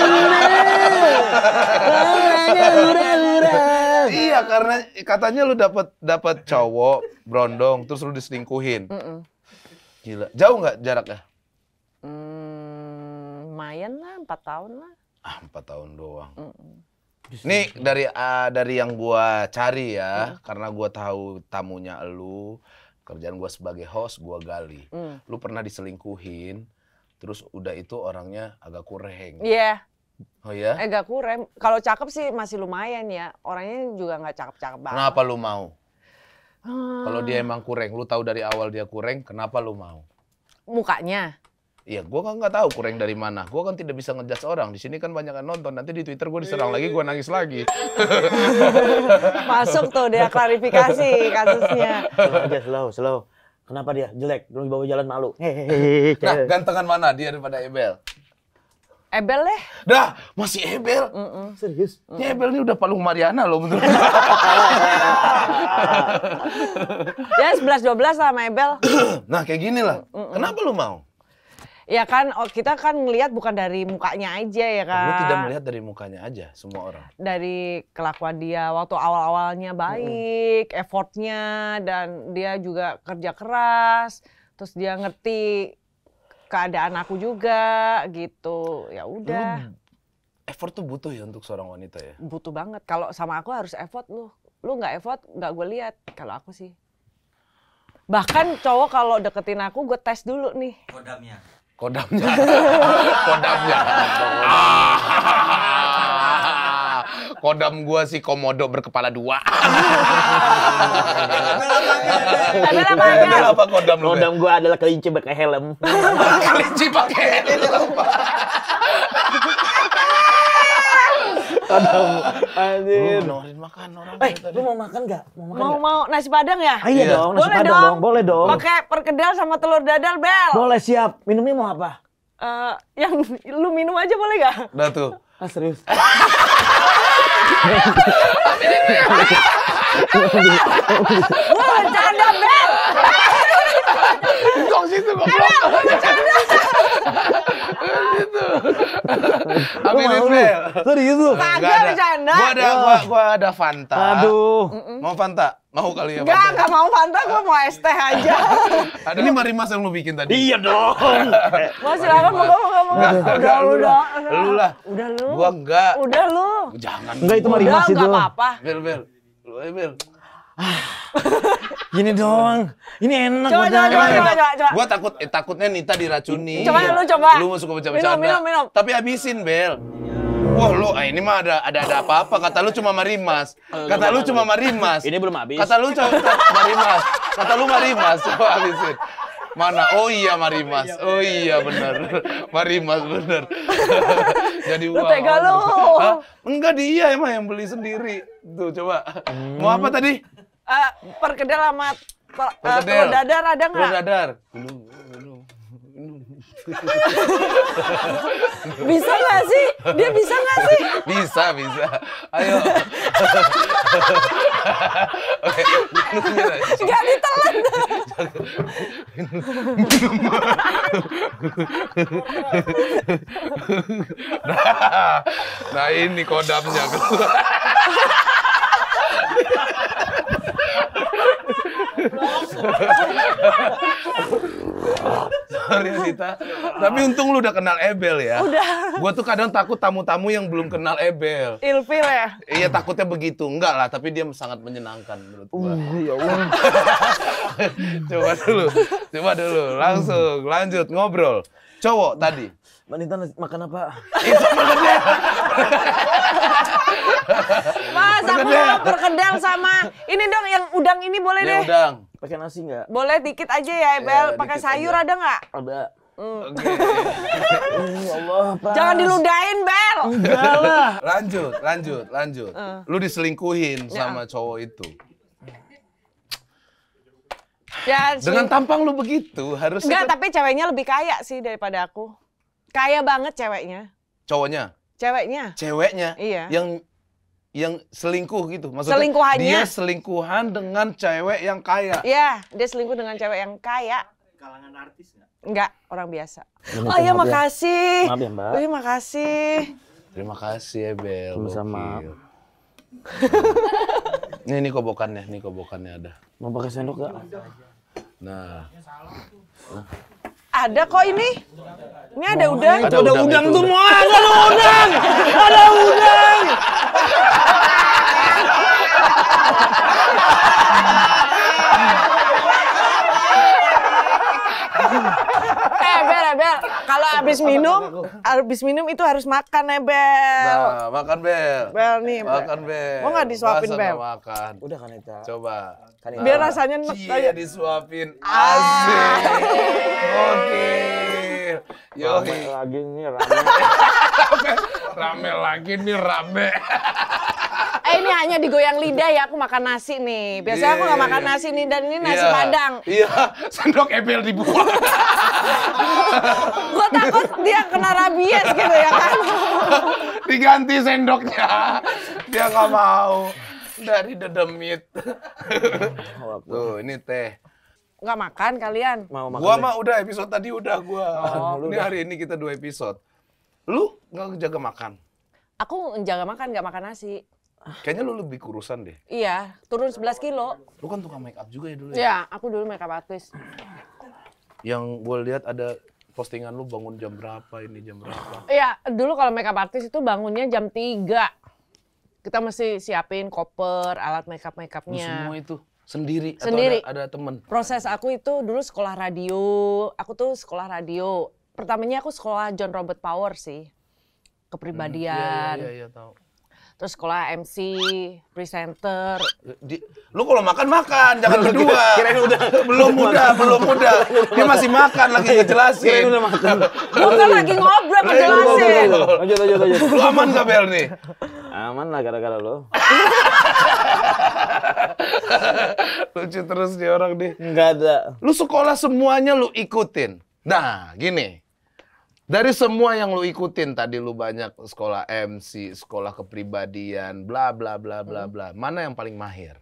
Iya karena katanya lu dapat dapat cowok berondong terus lu diselingkuhin. Mm -mm Gila. Jauh nggak jaraknya? Hmm, lumayan lah, empat tahun lah. Ah, empat tahun doang. Mm -mm. Nih dari uh, dari yang gua cari ya, mm. karena gua tahu tamunya lu, kerjaan gua sebagai host gua gali. Mm. Lu pernah diselingkuhin, terus udah itu orangnya agak kureng. Iya. Yeah. Oh ya? Agak kurang. Kalau cakep sih masih lumayan ya. Orangnya juga nggak cakep-cakep banget. Kenapa lu mau? Hmm. Kalau dia emang kurang, lu tahu dari awal dia kurang, kenapa lu mau? Mukanya. Iya, gua kan nggak tahu kurang dari mana. Gua kan tidak bisa ngejudge orang. Di sini kan banyak yang nonton. Nanti di Twitter gue diserang lagi, gua nangis lagi. Masuk tuh dia klarifikasi kasusnya. aja, slow, slow. Kenapa dia jelek? Belum bawa jalan malu. Hehehe. Nah, gantengan mana dia daripada Ebel? Ebel deh. Dah, masih Ebel. Mm -mm. Serius? Mm -mm. Ini Ebel ini udah palung Mariana loh menurut Ya 11 12 lah sama Ebel. nah, kayak gini lah. Mm -mm. Kenapa lu mau? Ya kan oh, kita kan ngelihat bukan dari mukanya aja ya kan. Lu tidak melihat dari mukanya aja semua orang. Dari kelakuan dia waktu awal-awalnya baik, mm -mm. effortnya dan dia juga kerja keras, terus dia ngerti keadaan aku juga gitu ya udah effort tuh butuh ya untuk seorang wanita ya butuh banget kalau sama aku harus effort lu lu nggak effort nggak gue lihat kalau aku sih bahkan cowok kalau deketin aku gue tes dulu nih kodamnya kodamnya kodamnya Kodam gua si komodo berkepala dua. Ada apa? kodam lu? Kodam gua adalah kelinci pakai helm. kelinci pakai helm. Aduh. Anjir. Lu makan orang. Eh, lu mau makan gak? Mau makan Mau gak? mau nasi padang ya? Ah, iya yeah. dong, nasi Boleh padang dong. dong. Boleh dong. Pakai perkedel sama telur dadar, Bel. Boleh, siap. Minumnya mau apa? Uh, yang lu minum aja boleh gak? Udah tuh. Ah serius. 我站着呗，你东西怎么放？我站着。Gitu. Amin Amin Ismail. Serius lu? Kagak bercanda. Gua ada gua, oh. gua ada Fanta. Aduh. Mau Fanta? Mau kali ya? Enggak, enggak mau Fanta, gua mau es teh aja. ada Mari marimas yang lu bikin tadi. Iya dong. Mau silakan mau mau mau. Udah lu udah. Lu lah. Udah lu. Gua enggak. Udah lu. Jangan. Enggak itu marimas itu. Enggak apa-apa. Bel bel. Lu eh, bel ah, gini doang. Ini enak coba, coba, coba, coba, coba, coba. Gua takut eh, takutnya Nita diracuni. Coba lu coba. Lu suka baca-baca. Minum, minum, minum. Tapi habisin, Bel. Wah lu ah, ini mah ada ada ada apa-apa kata lu cuma marimas. Eh, kata lu cuma marimas. Ini belum habis. Kata lu cuma marimas. Kata lu marimas coba habisin. Mana? Oh iya Marimas. Oh iya, oh iya benar. Marimas benar. Jadi uang. Lu tega lu. Enggak dia emang yang beli sendiri. Tuh coba. Mau apa hmm. tadi? uh, perkedel sama eh, per, telur dadar ada nggak? Telur dadar. bisa nggak sih? Dia bisa nggak sih? Bisa, bisa. Ayo. Oke, Gak ditelan. Nah, nah, ini kodamnya Sorry Sita. Tapi untung lu udah kenal Ebel ya. Udah. Gua tuh kadang takut tamu-tamu yang belum kenal Ebel. Ilfil ya? Iya takutnya begitu. Enggak lah, tapi dia sangat menyenangkan menurut gua. Uh, ya Allah. coba dulu. Coba dulu. Langsung lanjut ngobrol. Cowok tadi Manita makan apa? Itu perkedel. Mas, aku mau perkedel sama ini dong yang udang ini boleh deh. udang. Pakai nasi nggak? Boleh dikit aja ya, iya, Bel Pakai sayur ada nggak? Ada. Hmm. Ya Jangan diludahin, Bel. Enggak lah. Lanjut, lanjut, lanjut. Hmm. Lu diselingkuhin ya. sama cowok itu. Ya, Dengan tampang lu begitu harus Enggak, kan tapi ceweknya lebih kaya sih daripada aku. Kaya banget ceweknya. Cowoknya? Ceweknya. Ceweknya? Iya. Yang yang selingkuh gitu. Maksudnya Selingkuhannya. dia selingkuhan dengan cewek yang kaya. Iya, dia selingkuh dengan cewek yang kaya. Kalangan artis nggak? Enggak, orang biasa. oh, oh iya, makasih. Maaf ya, Mbak. Terima kasih. Terima kasih ya, Bel. Sama-sama. ini, ini kobokannya, ini kobokannya ada. Mau pakai sendok gak? Nah. nah ada kok ini. Ini ada Mau udang. Ada, udang, udang, udang tuh, ada udang. Ada udang. kalau habis minum, habis minum itu harus makan ya Bel. Nah, makan Bel. Bel nih. Makan Bel. Mau nggak disuapin Masa Bel? makan. Udah kan itu. Coba. Kan nah. Biar rasanya enak aja. disuapin. Ah. Asik. Oke. Yo. lagi nih rame. rame lagi nih rame eh ini hanya digoyang lidah ya aku makan nasi nih. Biasanya yeah, aku iya, nggak iya, makan iya. nasi nih dan ini nasi yeah. padang. Iya, yeah. sendok ebel dibuang. gue takut dia kena rabies gitu ya kan. Diganti sendoknya. Dia nggak mau. Dari dedemit. Tuh, ini teh Gak makan kalian? Mau makan. Gua deh. mah udah episode tadi udah gua. Oh, ini hari ini kita dua episode. Lu nggak jaga makan? Aku jaga makan, nggak makan nasi. Kayaknya lu lebih kurusan deh. Iya, turun 11 kilo. Lu kan tukang make up juga ya dulu ya? Iya, aku dulu make up artist. Yang gue lihat ada postingan lu bangun jam berapa ini jam berapa? Iya, dulu kalau make up artist itu bangunnya jam 3. Kita mesti siapin koper, alat make up make upnya. semua itu sendiri, sendiri. atau ada, ada temen? Proses aku itu dulu sekolah radio, aku tuh sekolah radio. Pertamanya aku sekolah John Robert Power sih, kepribadian. Hmm, iya, iya, iya, iya tahu terus sekolah MC, presenter. Di, lu kalau makan makan, jangan berdua. Kira udah belum muda belum muda, Dia masih makan lagi ngejelasin. lu udah makan. Bukan lagi ngobrol ngejelasin. Lanjut lanjut lanjut. Lu aman gak Bel nih? Aman lah gara-gara lo. Lucu terus dia orang nih. Enggak ada. Lu sekolah semuanya lu ikutin. Nah, gini. Dari semua yang lu ikutin tadi lu banyak sekolah MC, sekolah kepribadian, bla bla bla bla hmm. bla. Mana yang paling mahir?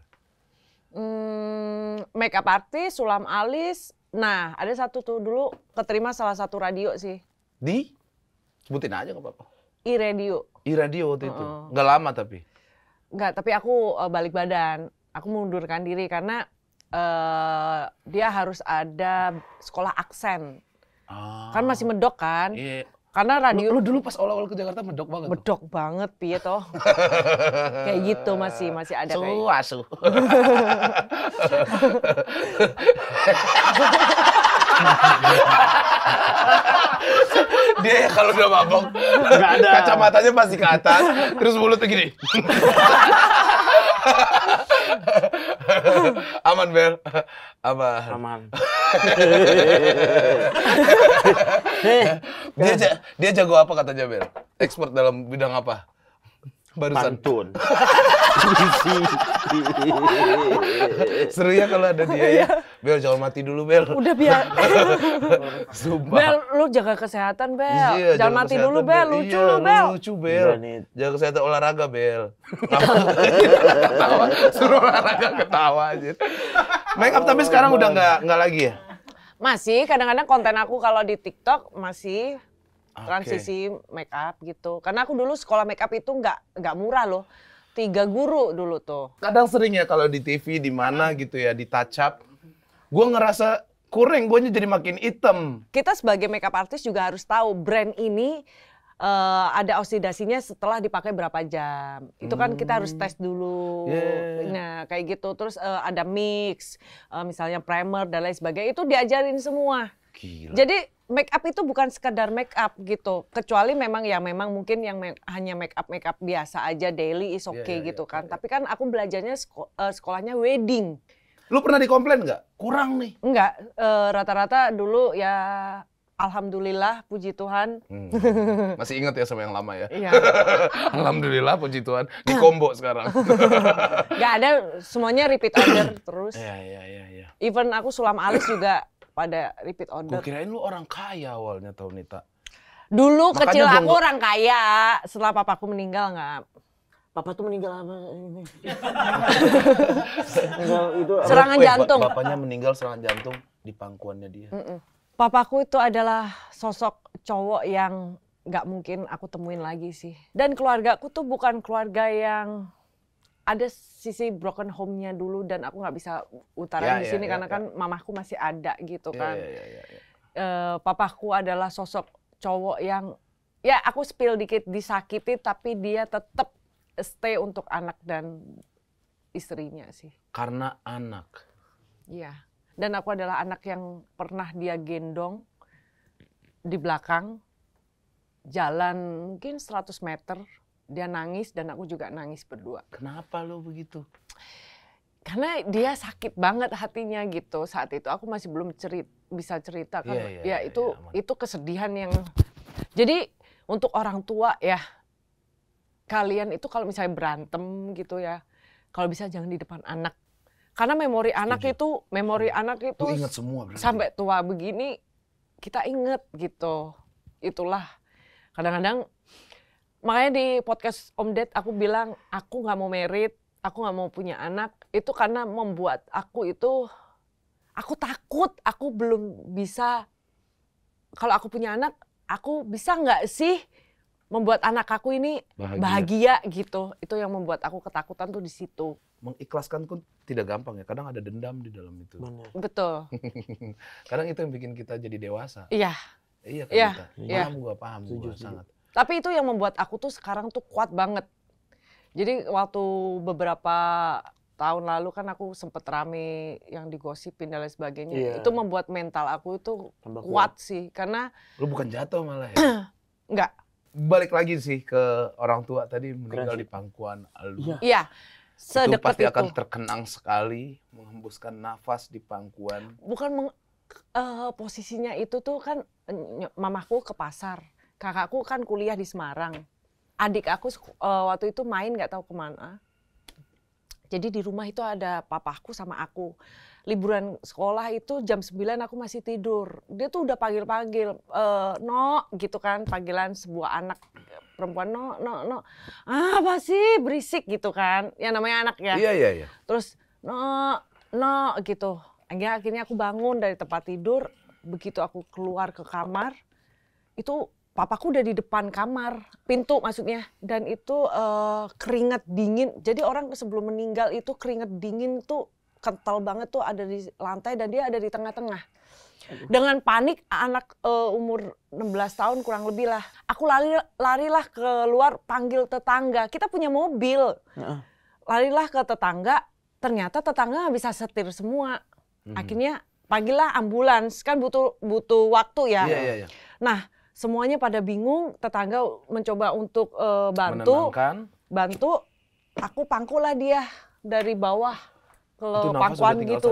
Hmm, make up artis, sulam alis. Nah, ada satu tuh dulu keterima salah satu radio sih. Di? Sebutin aja nggak apa-apa. I-radio. I-radio waktu uh -uh. itu. Nggak lama tapi. Nggak, tapi aku uh, balik badan. Aku mundurkan diri karena uh, dia harus ada sekolah aksen Ah. Kan masih medok kan? Iya. Yeah. Karena radio lu, lu dulu pas awal-awal ke Jakarta medok banget. Medok tuh. banget piye toh. kayak gitu masih masih ada Suwa, kayak. Gitu. Ah, dia ya kalau udah mabok, Gak ada. kacamatanya pasti ke atas, terus mulutnya gini. aman Bel aman aman dia dia jago apa katanya Bel expert dalam bidang apa barusan. Pantun. Seru ya kalau ada dia ya. Iya. Bel, jangan mati dulu, Bel. Udah biar. Sumpah. Bel, lu jaga kesehatan, Bel. Iya, jangan, jangan mati dulu, Bel. Bel. Lucu iya, lu, Bel. Lucu, Bel. Iya, jaga kesehatan olahraga, Bel. Suruh olahraga ketawa aja. Make up tapi oh, sekarang udah nggak nggak lagi ya? Masih, kadang-kadang konten aku kalau di TikTok masih transisi make up gitu. Karena aku dulu sekolah make up itu nggak nggak murah loh. Tiga guru dulu tuh. Kadang sering ya kalau di TV di mana iya. gitu ya di touch up, gue ngerasa kuring, gue jadi makin hitam. Kita sebagai makeup artist juga harus tahu brand ini uh, ada oksidasinya setelah dipakai berapa jam. Itu kan hmm. kita harus hmm. tes dulu. Yeah. Nah, kayak gitu. Terus uh, ada mix, uh, misalnya primer dan lain sebagainya. Itu diajarin semua. Gila. Jadi make up itu bukan sekedar make up gitu. Kecuali memang ya memang mungkin yang me hanya make up make up biasa aja daily is iya, okay yeah, yeah, gitu yeah, kan. Yeah. Tapi kan aku belajarnya uh, sekolahnya wedding. Lu pernah dikomplain nggak? Kurang nih. Enggak, uh, eh, rata-rata dulu ya Alhamdulillah, puji Tuhan. Hmm. Masih ingat ya sama yang lama ya? Iya. Alhamdulillah, puji Tuhan. Di nah. combo sekarang. Gak ada, semuanya repeat order terus. Iya, iya, iya. Ya. Even aku sulam alis juga pada repeat order. Gue kirain lu orang kaya awalnya tau Nita. Dulu Makanya kecil aku gua... orang kaya, setelah papaku meninggal nggak Papa tuh meninggal apa ini? itu serangan eh, jantung. Bapaknya meninggal serangan jantung di pangkuannya dia. Mm -mm. Papaku itu adalah sosok cowok yang nggak mungkin aku temuin lagi sih. Dan keluarga aku tuh bukan keluarga yang ada sisi broken home-nya dulu dan aku nggak bisa utarain yeah, di ya, sini yeah, karena yeah, kan yeah. mamahku masih ada gitu yeah, kan. Yeah, yeah, yeah, yeah. Uh, papaku adalah sosok cowok yang ya aku spill dikit disakiti tapi dia tetap stay untuk anak dan istrinya sih. Karena anak. Iya. Dan aku adalah anak yang pernah dia gendong di belakang jalan mungkin 100 meter dia nangis dan aku juga nangis berdua. Kenapa lo begitu? Karena dia sakit banget hatinya gitu saat itu. Aku masih belum cerit bisa cerita kan. Yeah, yeah, ya iya, itu yeah, itu kesedihan yang jadi untuk orang tua ya kalian itu kalau misalnya berantem gitu ya kalau bisa jangan di depan anak karena memori anak itu memori anak itu ingat semua sampai tua begini kita inget gitu itulah kadang-kadang makanya di podcast Om Ded aku bilang aku nggak mau merit, aku nggak mau punya anak itu karena membuat aku itu aku takut aku belum bisa kalau aku punya anak aku bisa nggak sih membuat anak aku ini bahagia. bahagia gitu itu yang membuat aku ketakutan tuh di situ mengikhlaskan pun tidak gampang ya kadang ada dendam di dalam itu Benar. betul kadang itu yang bikin kita jadi dewasa iya iya kan iya. kita iya. paham iya. gue paham gue sangat tapi itu yang membuat aku tuh sekarang tuh kuat banget. Jadi waktu beberapa tahun lalu kan aku sempet rame yang digosipin dan lain sebagainya. Iya. Itu membuat mental aku itu kuat, kuat sih karena lu bukan jatuh malah ya. Enggak. Balik lagi sih ke orang tua tadi meninggal Keren. di pangkuan alu Iya. Yeah. itu pasti itu. akan terkenang sekali menghembuskan nafas di pangkuan. Bukan meng, uh, posisinya itu tuh kan eh, mamaku ke pasar kakakku kan kuliah di Semarang. Adik aku uh, waktu itu main nggak tahu kemana. Jadi di rumah itu ada papaku sama aku. Liburan sekolah itu jam 9 aku masih tidur. Dia tuh udah panggil-panggil, e, no gitu kan, panggilan sebuah anak perempuan, no, no, no. Ah, apa sih berisik gitu kan, yang namanya anak ya. Iya, iya, iya. Terus, no, no gitu. Akhirnya, akhirnya aku bangun dari tempat tidur, begitu aku keluar ke kamar, itu papaku udah di depan kamar pintu maksudnya dan itu uh, keringat dingin jadi orang sebelum meninggal itu keringat dingin tuh kental banget tuh ada di lantai dan dia ada di tengah-tengah dengan panik anak uh, umur 16 tahun kurang lebih lah aku lari larilah keluar panggil tetangga kita punya mobil larilah ke tetangga ternyata tetangga bisa setir semua hmm. akhirnya panggillah ambulans kan butuh butuh waktu ya yeah, yeah, yeah. nah semuanya pada bingung tetangga mencoba untuk uh, bantu Menenangkan. bantu aku pangkulah dia dari bawah ke itu pangkuan gitu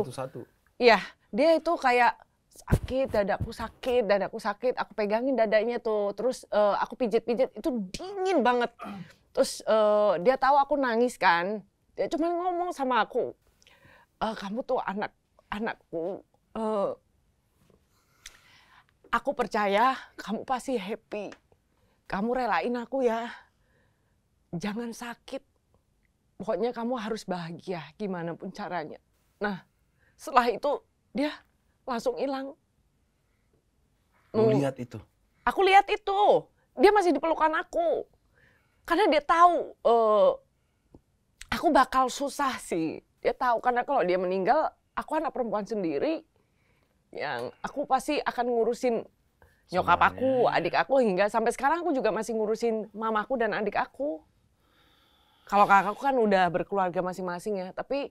iya dia itu kayak sakit dadaku sakit dadaku sakit aku pegangin dadanya tuh terus uh, aku pijit-pijit itu dingin banget terus uh, dia tahu aku nangis kan dia cuma ngomong sama aku e, kamu tuh anak anakku uh, aku percaya kamu pasti happy. Kamu relain aku ya. Jangan sakit. Pokoknya kamu harus bahagia gimana pun caranya. Nah, setelah itu dia langsung hilang. Melihat lihat itu? Aku lihat itu. Dia masih dipelukan aku. Karena dia tahu uh, aku bakal susah sih. Dia tahu karena kalau dia meninggal, aku anak perempuan sendiri, yang aku pasti akan ngurusin nyokap Semuanya. aku, adik aku hingga sampai sekarang aku juga masih ngurusin mamaku dan adik aku. Kalau kakakku kan udah berkeluarga masing-masing ya, tapi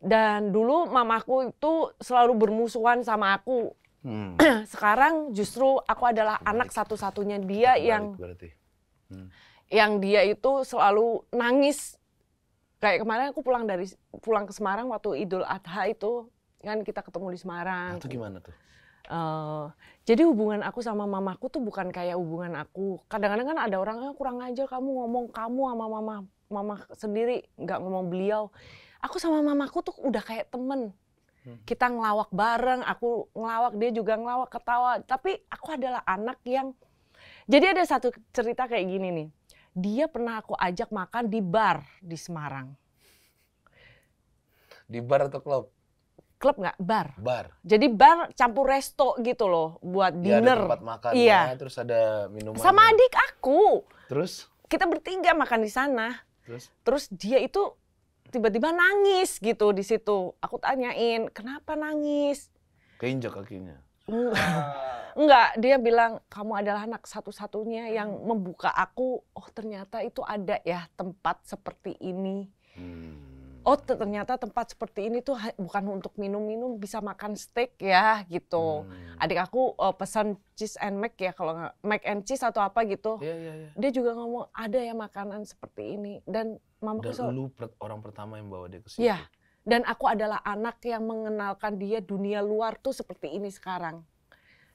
dan dulu mamaku itu selalu bermusuhan sama aku. Hmm. sekarang justru aku adalah Baik. anak satu-satunya dia Baik, yang berarti. Hmm. yang dia itu selalu nangis kayak kemarin aku pulang dari pulang ke Semarang waktu Idul Adha itu kan kita ketemu di Semarang. Itu gimana tuh? Uh, jadi hubungan aku sama mamaku tuh bukan kayak hubungan aku. Kadang-kadang kan ada orang yang ah, kurang ajar kamu ngomong kamu sama mama mama sendiri nggak ngomong beliau. Aku sama mamaku tuh udah kayak temen. Hmm. Kita ngelawak bareng, aku ngelawak dia juga ngelawak ketawa. Tapi aku adalah anak yang jadi ada satu cerita kayak gini nih. Dia pernah aku ajak makan di bar di Semarang. Di bar atau klub? klub nggak bar. Bar. Jadi bar campur resto gitu loh buat ya, dinner. Ada tempat makan iya. ya, terus ada minuman. Sama ya. adik aku. Terus kita bertiga makan di sana. Terus terus dia itu tiba-tiba nangis gitu di situ. Aku tanyain, "Kenapa nangis?" Keinjak kakinya. Enggak, dia bilang kamu adalah anak satu-satunya yang membuka aku. Oh, ternyata itu ada ya tempat seperti ini. Hmm oh ternyata tempat seperti ini tuh bukan untuk minum-minum bisa makan steak ya gitu. Hmm. Adik aku uh, pesan cheese and mac ya kalau nggak mac and cheese atau apa gitu. Yeah, yeah, yeah. Dia juga ngomong ada ya makanan seperti ini dan mama Dan kesel. lu orang pertama yang bawa dia ke sini. Iya. Dan aku adalah anak yang mengenalkan dia dunia luar tuh seperti ini sekarang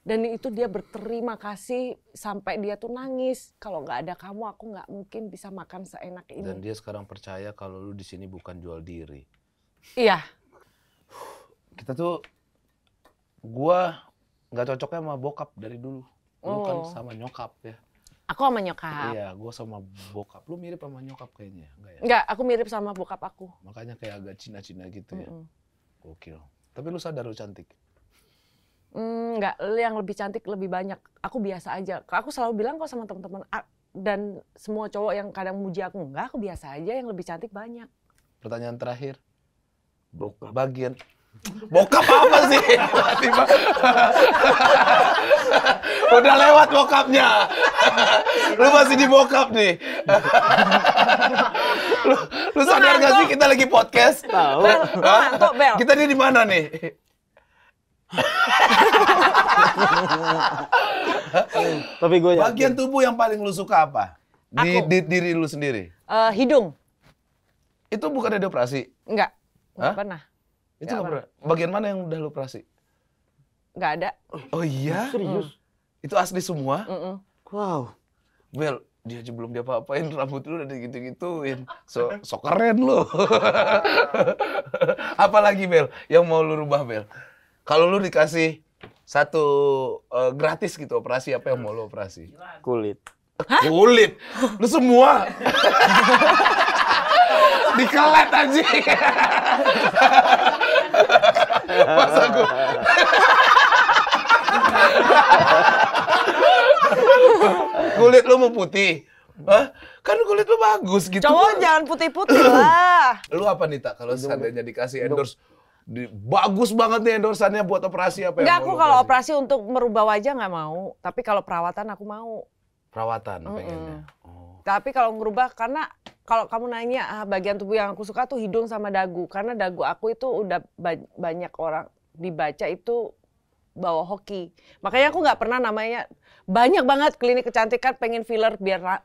dan itu dia berterima kasih sampai dia tuh nangis kalau nggak ada kamu aku nggak mungkin bisa makan seenak ini dan dia sekarang percaya kalau lu di sini bukan jual diri iya kita tuh gua nggak cocoknya sama bokap dari dulu lu kan oh. kan sama nyokap ya aku sama nyokap iya gue sama bokap lu mirip sama nyokap kayaknya enggak ya enggak aku mirip sama bokap aku makanya kayak agak cina-cina gitu mm -hmm. ya gokil tapi lu sadar lu cantik Hmm, nggak yang lebih cantik lebih banyak aku biasa aja aku selalu bilang kok sama teman-teman dan semua cowok yang kadang muji aku enggak aku biasa aja yang lebih cantik banyak pertanyaan terakhir Bokap. bagian bokap apa sih tiba udah lewat bokapnya lu masih di bokap nih lu, lu sadar gak sih kita lagi podcast tahu kita dia di mana nih tapi gue yakin. Bagian tubuh yang paling lu suka apa? Di, Aku. di diri lu sendiri? Uh, hidung. Itu bukan ada operasi? Enggak. Enggak pernah. Itu enggak pernah. pernah. Bagian mana yang udah lu operasi? Enggak ada. Oh iya? Nah, serius? Mm. Itu asli semua? Mm -mm. Wow. Well, dia aja belum diapa-apain rambut lu udah gitu-gituin so, so keren lu apalagi Bel yang mau lu rubah Bel kalau lu dikasih satu uh, gratis gitu operasi apa yang mau lu operasi? Kulit. Kulit. Lu semua. Dikelet aja. Pas aku. kulit lu mau putih. Hah? Kan kulit lu bagus gitu. Cowok jangan putih-putih lah. Lu apa nih tak kalau seandainya dikasih endorse bagus banget nih endorsannya buat operasi apa Enggak, aku kalau operasi untuk merubah wajah nggak mau, tapi kalau perawatan aku mau. Perawatan mm -mm. pengennya. Oh. Tapi kalau merubah karena kalau kamu nanya ah, bagian tubuh yang aku suka tuh hidung sama dagu karena dagu aku itu udah ba banyak orang dibaca itu bawa hoki. Makanya aku nggak pernah namanya banyak banget klinik kecantikan pengen filler biar la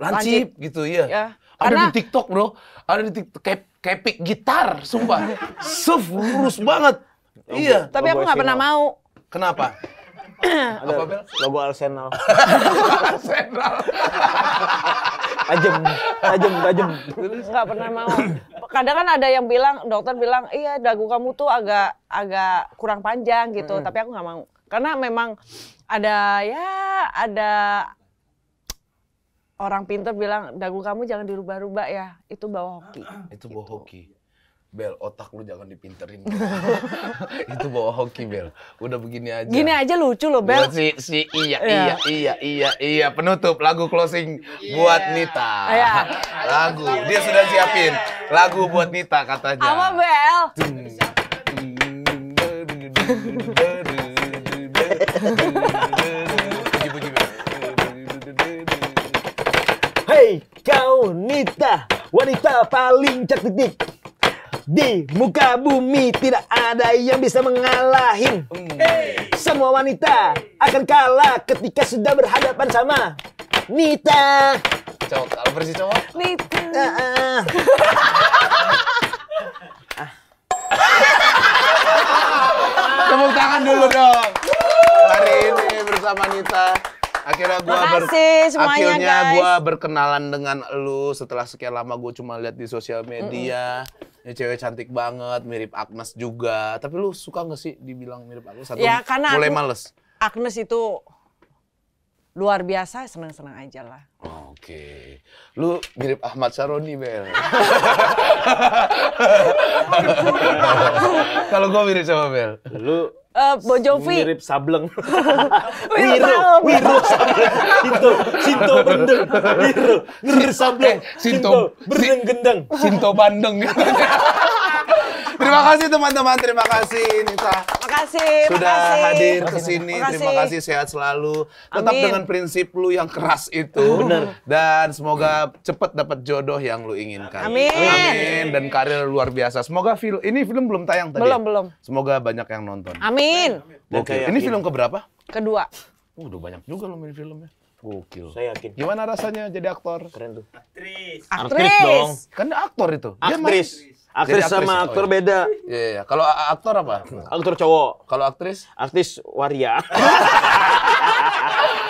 lancip, gitu iya. Ya. Ada di TikTok, Bro. Ada di TikTok kayak kayak pick gitar, sumpah. Suf, lurus banget. Iya. Tapi aku nggak pernah mau. Kenapa? Ada apa bel? Logo Arsenal. Arsenal. tajem, tajem, tajem. Gak pernah mau. Kadang kan ada yang bilang, dokter bilang, iya dagu kamu tuh agak agak kurang panjang gitu. Mm -hmm. Tapi aku nggak mau. Karena memang ada ya ada orang pinter bilang dagu kamu jangan dirubah-rubah ya itu bawa hoki itu bawa gitu. hoki Bel, otak lu jangan dipinterin. itu bawa hoki, Bel. Udah begini aja. Gini aja lucu loh, Bel. Buat si, si iya, iya, iya, iya, iya. Penutup lagu closing yeah. buat Nita. Yeah. Lagu, dia sudah siapin. Lagu buat Nita katanya. Apa, Bel. Tung. Hey, kau Nita, wanita paling cantik di muka bumi tidak ada yang bisa mengalahin. Hey. Semua wanita akan kalah ketika sudah berhadapan sama Nita. Cowok, kalau bersih cowok. Nita. Uh -uh. Tepuk tangan dulu dong. Hari ini bersama Nita akhirnya gua ber, akhirnya guys. gua berkenalan dengan lu setelah sekian lama gua cuma lihat di sosial media. Mm -mm. cewek cantik banget, mirip Agnes juga. Tapi lu suka gak sih dibilang mirip Agnes? Satu ya, karena mulai males. Agnes itu luar biasa, seneng seneng aja lah. Oke. Okay. Lu mirip Ahmad Saroni, Bel. Kalau gua mirip sama Bel. Lu Uh, Bon Jovi. Mirip Sableng. Wiru, Wiru Sableng. Sinto, Sinto Bendeng. Wiru, Mirip Sableng. Eh, Sinto, Berdeng Gendeng. Sinto Bandeng. Terima kasih teman-teman, terima kasih Nisa kasih Sudah makasih. hadir ke sini. Terima kasih sehat selalu. Tetap dengan prinsip lu yang keras itu. Ah, Bener. Dan semoga cepat dapat jodoh yang lu inginkan. Amin. Amin. Dan karir luar biasa. Semoga film ini film belum tayang tadi. Ya? Belum, belum. Semoga banyak yang nonton. Amin. Oke. Ini film keberapa? Kedua. Uh, udah banyak juga lo main filmnya. Gokil. Saya yakin. Gimana rasanya jadi aktor? Keren tuh. Aktris. Aktris, Aktris dong. Kan aktor itu. Aktris. Dia main, Aktris, sama ya? aktor oh, iya. beda. Iya, yeah, iya. kalau aktor apa? Aktor cowok. Kalau aktris? Aktris waria.